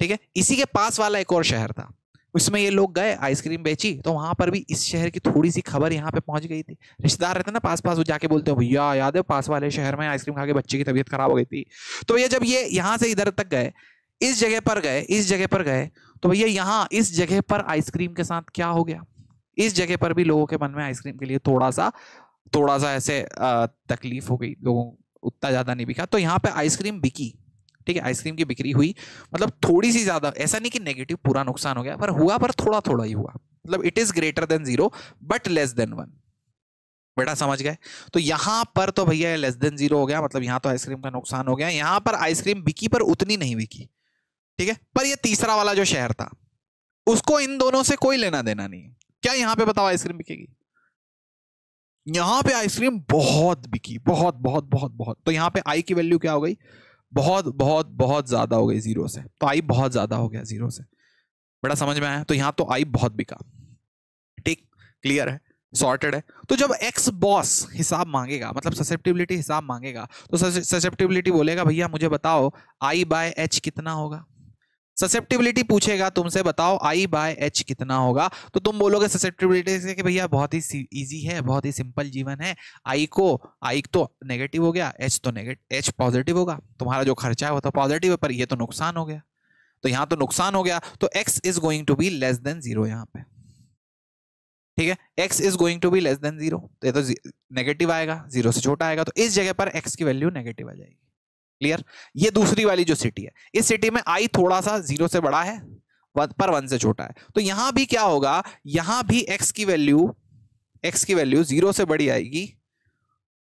ठीक है इसी के पास वाला एक और शहर था उसमें ये लोग गए आइसक्रीम बेची तो वहां पर भी इस शहर की थोड़ी सी खबर यहाँ पे पहुंच गई थी रिश्तेदार रहते ना पास पास वो जाके बोलते हो भैया याद है पास वाले शहर में आइसक्रीम खा के बच्चे की तबीयत खराब हो गई थी तो भैया जब ये यहाँ से इधर तक गए इस जगह पर गए इस जगह पर गए तो भैया यहाँ इस जगह पर आइसक्रीम के साथ क्या हो गया इस जगह पर भी लोगों के मन में आइसक्रीम के लिए थोड़ा सा थोड़ा सा ऐसे तकलीफ हो गई लोगों उतना ज़्यादा नहीं बिका तो यहाँ पे आइसक्रीम बिकी ठीक है आइसक्रीम की बिक्री हुई मतलब थोड़ी सी ज्यादा ऐसा नहीं कि नेगेटिव पूरा नुकसान हो गया पर हुआ पर थोड़ा थोड़ा ही हुआ मतलब it is greater than zero but less than one बेटा समझ गए तो यहां पर तो भैया लेस देन जीरो हो गया मतलब यहां तो आइसक्रीम का नुकसान हो गया यहां पर आइसक्रीम बिकी पर उतनी नहीं बिकी ठीक है पर यह तीसरा वाला जो शहर था उसको इन दोनों से कोई लेना देना नहीं क्या यहां पे बताओ आइसक्रीम बिकेगी यहां पे आइसक्रीम बहुत बिकी बहुत बहुत बहुत बहुत तो यहां पे आई की वैल्यू क्या हो गई बहुत बहुत बहुत ज़्यादा हो गई ज़ीरो से तो आई बहुत ज़्यादा हो गया ज़ीरो से बड़ा समझ में आया तो यहाँ तो आई बहुत बिका ठीक क्लियर है सॉर्टेड है तो जब एक्स बॉस हिसाब मांगेगा मतलब ससेप्टिबिलिटी हिसाब मांगेगा तो ससेप्टिबिलिटी बोलेगा भैया मुझे बताओ आई बाय एच कितना होगा ससेप्टिबिलिटी पूछेगा तुमसे बताओ आई बाय एच कितना होगा तो तुम बोलोगे ससेप्टिबिलिटी से कि भैया बहुत ही इजी है बहुत ही सिंपल जीवन है आई को आई तो नेगेटिव हो गया एच तो नेगेटिव एच पॉजिटिव होगा तुम्हारा जो खर्चा है वो तो पॉजिटिव है पर ये तो नुकसान हो गया तो यहाँ तो नुकसान हो गया तो X is going to be less than zero यहाँ पे ठीक है X is going to be less than zero तो ये तो नेगेटिव आएगा जीरो से छोटा आएगा तो इस जगह पर एक्स की वैल्यू नेगेटिव आ जाएगी क्लियर ये दूसरी वाली जो सिटी है इस सिटी में आई थोड़ा सा जीरो से बड़ा है पर वन से छोटा है तो यहां भी क्या होगा यहां भी एक्स की वैल्यू एक्स की वैल्यू जीरो से बड़ी आएगी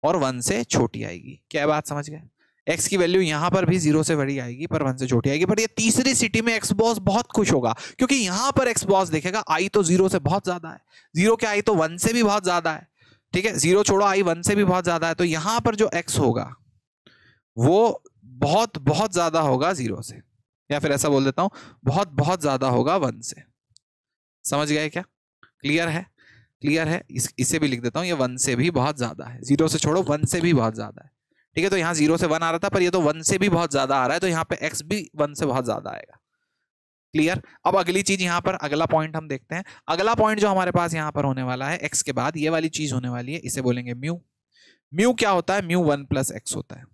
और वन से छोटी आएगी क्या बात समझ गए एक्स की वैल्यू यहां पर भी जीरो से बड़ी आएगी पर वन से छोटी आएगी पर ये तीसरी सिटी में एक्स बॉस बहुत खुश होगा क्योंकि यहां पर एक्स बॉस देखेगा आई तो जीरो से बहुत ज्यादा है जीरो के आई तो वन से भी बहुत ज्यादा है ठीक है जीरो छोड़ो आई वन से भी बहुत ज्यादा है तो यहां पर जो एक्स होगा वो बहुत बहुत ज्यादा होगा जीरो से या फिर ऐसा बोल देता हूं बहुत बहुत ज्यादा होगा वन से समझ गए क्या क्लियर है क्लियर है इस, इसे भी लिख देता हूं ये वन से भी बहुत ज्यादा है जीरो से छोड़ो वन से भी बहुत ज्यादा है ठीक है तो यहाँ जीरो से वन आ रहा था पर ये तो वन से भी बहुत ज्यादा आ रहा है तो यहाँ पे एक्स भी वन से बहुत ज्यादा आएगा क्लियर अब अगली चीज यहाँ पर अगला पॉइंट हम देखते हैं अगला पॉइंट जो हमारे पास यहाँ पर होने वाला है एक्स के बाद ये वाली चीज होने वाली है इसे बोलेंगे म्यू म्यू क्या होता है म्यू वन प्लस एक्स होता है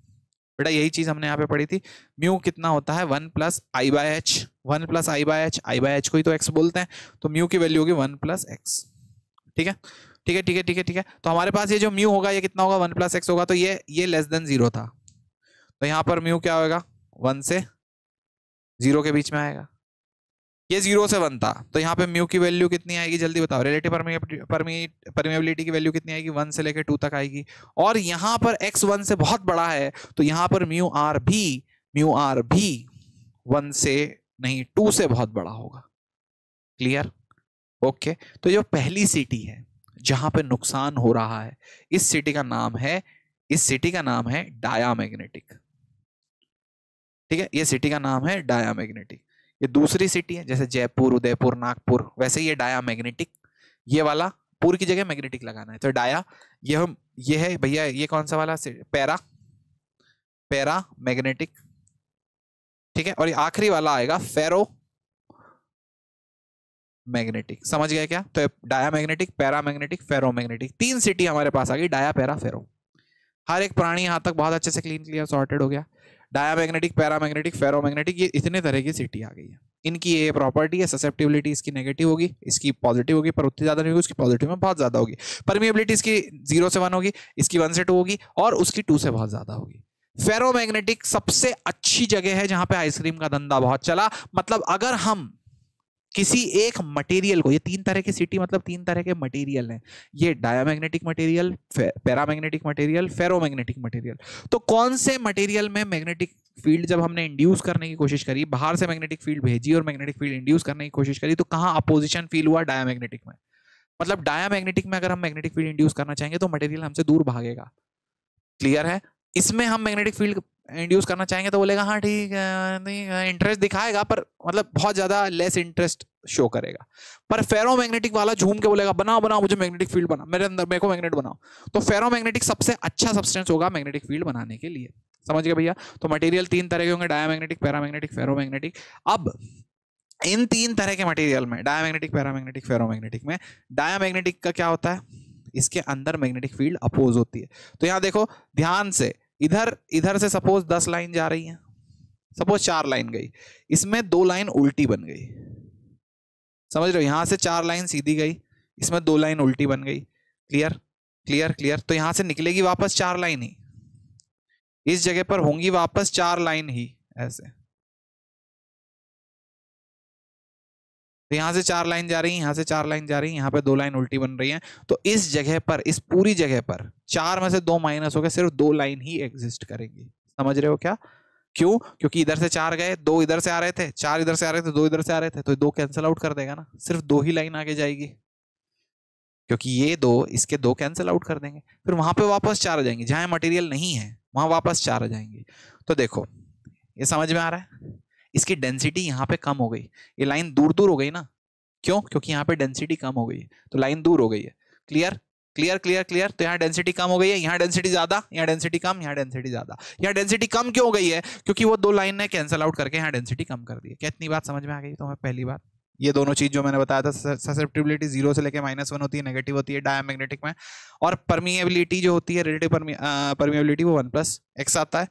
बेटा यही चीज हमने यहाँ पे पढ़ी थी म्यू कितना होता है one plus I by H one plus I by H I by H को ही तो एक्स बोलते हैं तो म्यू की वैल्यू होगी वन प्लस एक्स ठीक है ठीक है ठीक है ठीक है ठीक है तो हमारे पास ये जो म्यू होगा ये कितना होगा वन प्लस एक्स होगा तो ये ये लेस देन जीरो था तो यहाँ पर म्यू क्या होगा वन से जीरो के बीच में आएगा ये जीरो से बनता तो यहाँ पे म्यू की वैल्यू कितनी आएगी जल्दी बताओ रिलेटिव परमेबिलिटी की वैल्यू कितनी आएगी वन से लेकर टू तक आएगी और यहाँ पर एक्स वन से बहुत बड़ा है तो यहाँ पर म्यू आर भी म्यू आर भी वन से नहीं टू से बहुत बड़ा होगा क्लियर ओके okay. तो जो पहली सिटी है जहां पे नुकसान हो रहा है इस सिटी का नाम है इस सिटी का नाम है डायामैग्नेटिक ठीक है ये सिटी का नाम है डायामैग्नेटिक ये दूसरी सिटी है जैसे जयपुर उदयपुर नागपुर वैसे ये डाया मैग्नेटिक ये वाला पूर की जगह मैग्नेटिक लगाना है तो डाया ये हम ये है भैया ये कौन सा वाला पैरा पैरा मैग्नेटिक ठीक है और ये आखिरी वाला आएगा फेरो मैग्नेटिक समझ गया क्या तो diamagnetic paramagnetic ferromagnetic तीन सिटी हमारे पास आ गई डाया पैरा फेरो हर एक प्राणी यहां तक बहुत अच्छे से क्लीन क्लियर सॉर्टेड हो गया डायामैग्नेटिक पैरामैग्नेटिक फेरोमैग्नेटिक ये इतने तरह की सिटी आ गई है इनकी ये प्रॉपर्टी है ससेप्टिबिलिटी इसकी नेगेटिव होगी इसकी पॉजिटिव होगी पर उतनी ज़्यादा नहीं होगी उसकी पॉजिटिव में बहुत ज़्यादा होगी परमिएबिलिटी इसकी जीरो से वन होगी इसकी वन से टू होगी और उसकी टू से बहुत ज़्यादा होगी फेरोमैग्नेटिक सबसे अच्छी जगह है जहाँ पे आइसक्रीम का धंधा बहुत चला मतलब अगर हम किसी एक मटेरियल को ये तीन तरह के सिटी मतलब तीन तरह के मटेरियल हैं ये diamagnetic material paramagnetic material ferromagnetic material तो कौन से मटेरियल में मैग्नेटिक फील्ड जब हमने इंड्यूस करने की कोशिश करी बाहर से मैग्नेटिक फील्ड भेजी और मैग्नेटिक फील्ड इंड्यूस करने की कोशिश करी तो कहाँ अपोजिशन फील हुआ डायामैग्नेटिक में मतलब डायामैग्नेटिक में अगर हम मैग्नेटिक फील्ड इंड्यूस करना चाहेंगे तो मटेरियल हमसे दूर भागेगा क्लियर है इसमें हम मैग्नेटिक फील्ड इंड्यूस करना चाहेंगे तो बोलेगा हाँ ठीक है नहीं इंटरेस्ट दिखाएगा पर मतलब बहुत ज़्यादा लेस इंटरेस्ट शो करेगा पर फेरो मैग्नेटिक वाला झूम के बोलेगा बनाओ बनाओ मुझे मैग्नेटिक फील्ड बना मेरे अंदर मेरे को मैग्नेट बनाओ तो फेरो मैग्नेटिक सबसे अच्छा सब्सटेंस होगा मैग्नेटिक फील्ड बनाने के लिए समझ गए भैया तो मटेरियल तीन तरह के होंगे मैग्नेटिक पैरामैग्नेटिक फेरोमैग्नेटिक अब इन तीन तरह के मटेरियल में मैग्नेटिक पैरामैग्नेटिक फेरोमैग्नेटिक में मैग्नेटिक का क्या होता है इसके अंदर मैग्नेटिक फील्ड अपोज होती है तो यहाँ देखो ध्यान से इधर इधर से सपोज दस लाइन जा रही है सपोज चार लाइन गई इसमें दो लाइन उल्टी बन गई समझ रहे हो यहां से चार लाइन सीधी गई इसमें दो लाइन उल्टी बन गई क्लियर क्लियर क्लियर तो यहां से निकलेगी वापस चार लाइन ही इस जगह पर होंगी वापस चार लाइन ही ऐसे तो यहाँ से चार लाइन जा रही है यहाँ से चार लाइन जा रही है यहाँ पे दो लाइन उल्टी बन रही है तो इस जगह पर इस पूरी जगह पर चार में से दो माइनस हो गए सिर्फ दो लाइन ही एग्जिस्ट करेंगी समझ रहे हो क्या क्यों क्योंकि इधर से चार गए दो इधर से आ रहे थे चार इधर से आ रहे थे दो इधर से आ रहे थे तो दो कैंसिल आउट कर देगा ना सिर्फ दो ही लाइन आगे जाएगी क्योंकि ये दो इसके दो कैंसिल आउट कर देंगे फिर वहां पे वापस चार आ जाएंगे जहां मटेरियल नहीं है वहां वापस चार आ जाएंगे तो देखो ये समझ में आ रहा है इसकी डेंसिटी यहाँ पे कम हो गई ये लाइन दूर दूर हो गई ना क्यों क्योंकि यहाँ पे डेंसिटी कम हो गई है तो लाइन दूर हो गई है क्लियर क्लियर क्लियर क्लियर तो यहाँ डेंसिटी कम हो गई है यहाँ डेंसिटी ज्यादा यहाँ डेंसिटी कम यहाँ डेंसिटी ज्यादा यहाँ डेंसिटी कम क्यों हो गई है क्योंकि वो दो लाइन ने कैंसिल आउट करके यहाँ डेंसिटी कम कर दी है कितनी इतनी बात समझ में आ गई तो हमें पहली बात ये दोनों चीज जो मैंने बताया था ससेप्टिबिलिटी जीरो से लेके माइनस वन होती है नेगेटिव होती है डायमैग्नेटिक में और परमिएबिलिटी जो होती है रिलेटिव परमिएबिलिटी वो वन प्लस एक्स आता है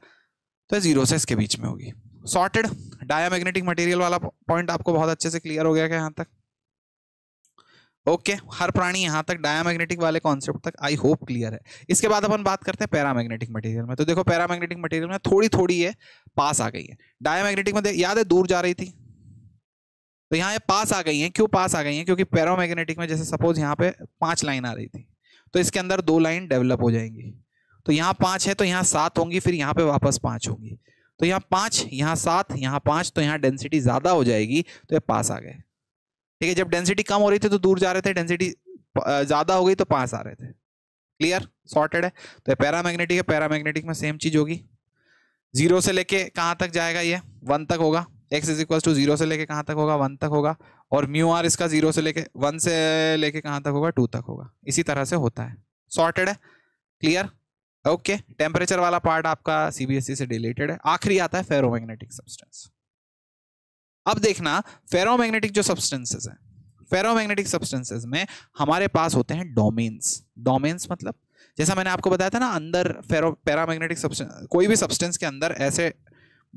तो जीरो से इसके बीच में होगी सॉर्टेड मैग्नेटिक मटेरियल वाला पॉइंट आपको बहुत अच्छे से क्लियर हो गया क्या यहाँ तक ओके okay, हर प्राणी यहाँ तक मैग्नेटिक वाले कॉन्सेप्ट तक आई होप क्लियर है इसके बाद अपन बात करते हैं पैरामैग्नेटिक मटेरियल में तो देखो पैरामैग्नेटिक मटेरियल में थोड़ी थोड़ी ये पास आ गई है मैग्नेटिक में याद है दूर जा रही थी तो यहाँ ये पास आ गई है क्यों पास आ गई है क्योंकि पैरामैग्नेटिक में जैसे सपोज यहाँ पे पांच लाइन आ रही थी तो इसके अंदर दो लाइन डेवलप हो जाएंगी तो यहाँ पाँच है तो यहाँ सात होंगी फिर यहाँ पे वापस पाँच होंगी तो यहाँ पांच यहाँ सात यहाँ पांच तो यहाँ डेंसिटी ज़्यादा हो जाएगी तो ये पास आ गए ठीक है जब डेंसिटी कम हो रही थी तो दूर जा रहे थे डेंसिटी ज़्यादा हो गई तो पास आ रहे थे क्लियर सॉर्टेड है तो ये मैग्नेटिक है मैग्नेटिक में सेम चीज़ होगी जीरो से लेके कहाँ तक जाएगा ये वन तक होगा X is equal to zero से लेके कहाँ तक होगा वन तक होगा और म्यू आर इसका जीरो से लेके वन से लेके कहाँ तक होगा टू तक होगा इसी तरह से होता है सॉर्टेड है क्लियर ओके टेम्परेचर वाला पार्ट आपका सीबीएसई e से रिलेटेड है आखिरी आता है फेरोमैग्नेटिक सब्सटेंस अब देखना फेरोमैग्नेटिक जो सब्सटेंसेस हैं फेरोमैग्नेटिक सब्सटेंसेस में हमारे पास होते हैं डोमेन्स डोमेन्स मतलब जैसा मैंने आपको बताया था ना अंदर फेरो पैरामैग्नेटिक सब्सटेंस कोई भी सब्सटेंस के अंदर ऐसे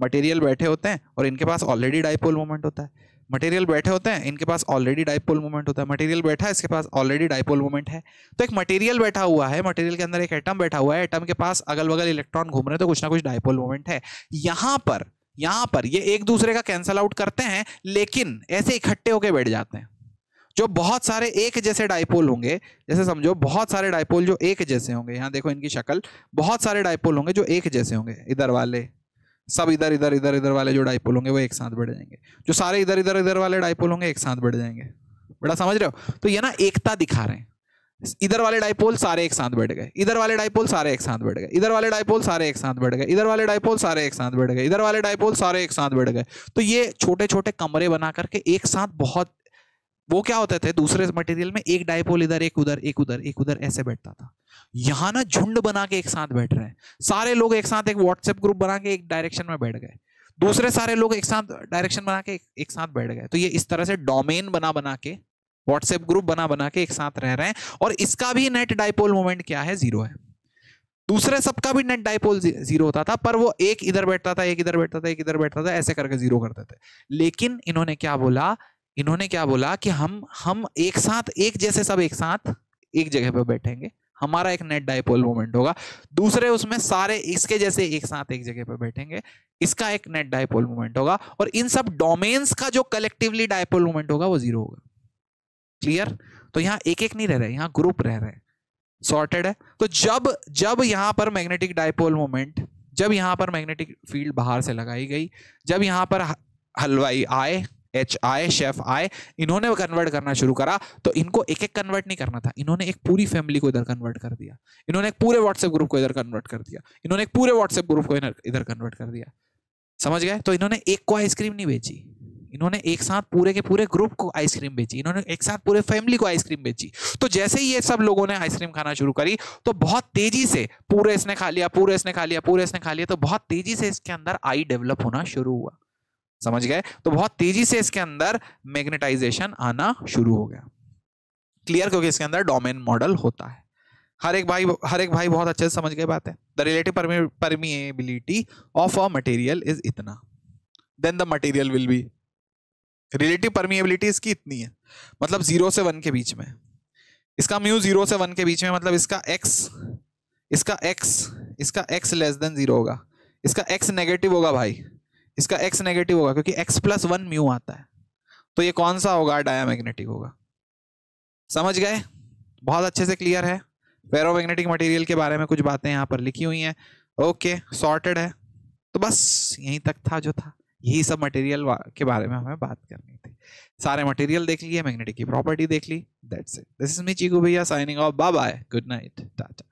मटेरियल बैठे होते हैं और इनके पास ऑलरेडी डाइपोल मोमेंट होता है मटेरियल बैठे होते हैं इनके पास ऑलरेडी डाइपोल मोमेंट होता है मटेरियल बैठा है इसके पास ऑलरेडी डाइपोल मोमेंट है तो एक मटेरियल बैठा हुआ है मटेरियल के अंदर एक एटम बैठा हुआ है एटम के पास अगल बगल इलेक्ट्रॉन घूम रहे हैं तो कुछ ना कुछ डाइपोल मोमेंट है यहाँ पर यहाँ पर ये एक दूसरे का कैंसल आउट करते हैं लेकिन ऐसे इकट्ठे होके बैठ जाते हैं जो बहुत सारे एक जैसे डाइपोल होंगे जैसे समझो बहुत सारे डाइपोल जो एक जैसे होंगे यहाँ देखो इनकी शक्ल बहुत सारे डाइपोल होंगे जो एक जैसे होंगे इधर वाले सब इधर इधर इधर इधर वाले जो डाइपोल होंगे वो एक साथ बढ़ जाएंगे जो सारे इधर इधर इधर वाले डाइपोल होंगे एक साथ बढ़ जाएंगे बड़ा समझ रहे हो तो ये ना एकता दिखा रहे हैं इधर वाले डायपोल सारे एक साथ बैठ गए इधर वाले डायपोल सारे एक साथ बैठ गए इधर वाले डायपोल सारे एक साथ बैठ गए इधर वाले डायपोल सारे एक साथ बैठ गए इधर वाले डायपोल सारे एक साथ बैठ गए तो ये छोटे छोटे कमरे बना करके एक साथ बहुत वो क्या होते थे दूसरे मटेरियल में एक डायपोल इधर एक उधर एक उधर एक उधर ऐसे बैठता था यहाँ ना झुंड बना के एक साथ बैठ रहे हैं सारे लोग एक साथ एक व्हाट्सएप ग्रुप बना के एक डायरेक्शन में बैठ गए दूसरे सारे लोग एक साथ डायरेक्शन बना के एक साथ बैठ गए तो ये इस तरह से डोमेन बना बना के व्हाट्सएप ग्रुप बना बना के एक साथ रह रहे हैं और इसका भी नेट डायपोल मोमेंट क्या है जीरो है दूसरे सबका भी नेट डायपोल जीरो होता था पर वो एक इधर बैठता था एक इधर बैठता था एक इधर बैठता था ऐसे करके जीरो करते थे लेकिन इन्होंने क्या बोला इन्होंने क्या बोला कि हम हम एक साथ एक जैसे सब एक साथ एक जगह पर बैठेंगे हमारा एक नेट डाइपोल मोमेंट होगा दूसरे उसमें सारे इसके जैसे एक साथ एक जगह पर बैठेंगे इसका एक नेट डाइपोल मोमेंट होगा और इन सब डोमेन्स का जो कलेक्टिवली डायपोल मोमेंट होगा वो जीरो होगा क्लियर तो यहाँ एक एक नहीं रह रहे यहाँ ग्रुप रह रहे सॉर्टेड है तो जब जब यहाँ पर मैग्नेटिक डायपोल मोमेंट जब यहाँ पर मैग्नेटिक फील्ड बाहर से लगाई गई जब यहाँ पर हलवाई आए एच आई शेफ आई इन्होंने कन्वर्ट करना शुरू करा तो इनको एक एक कन्वर्ट नहीं करना था इन्होंने एक पूरी फैमिली को इधर कन्वर्ट कर दिया इन्होंने एक पूरे व्हाट्सएप ग्रुप को इधर कन्वर्ट कर दिया इन्होंने एक पूरे व्हाट्सएप ग्रुप को इधर कन्वर्ट कर दिया समझ गए तो इन्होंने एक को आइसक्रीम नहीं बेची इन्होंने एक साथ पूरे के पूरे ग्रुप को आइसक्रीम बेची इन्होंने एक साथ पूरे फैमिली को आइसक्रीम बेची तो जैसे ही ये सब लोगों ने आइसक्रीम खाना शुरू करी तो बहुत तेजी से पूरे इसने खा लिया पूरे इसने खा लिया पूरे इसने खा लिया तो बहुत तेजी से इसके अंदर आई डेवलप होना शुरू हुआ समझ गए तो बहुत तेजी से इसके अंदर मैग्नेटाइजेशन आना शुरू हो गया क्लियर क्योंकि इसके अंदर डोमेन मॉडल होता है हर एक भाई हर एक भाई बहुत अच्छे से समझ गए बात है the relative permeability of a material is इतना then the material will be relative permeability इसकी इतनी है मतलब जीरो से वन के बीच में इसका म्यू जीरो से वन के बीच में मतलब इसका एक्स इसका एक्स इसका एक्स लेस देन जीरो होगा इसका एक्स नेगेटिव होगा भाई इसका एक्स नेगेटिव होगा क्योंकि एक्स प्लस वन म्यू आता है तो ये कौन सा होगा डायमैग्नेटिक होगा समझ गए बहुत अच्छे से क्लियर है मैग्नेटिक मटेरियल के बारे में कुछ बातें यहाँ पर लिखी हुई हैं ओके सॉर्टेड है तो बस यहीं तक था जो था यही सब मटेरियल के बारे में हमें बात करनी थी सारे मटेरियल देख लिए मैग्नेटिक की प्रॉपर्टी देख ली that's it this is me Chiku भैया signing off bye good night Tata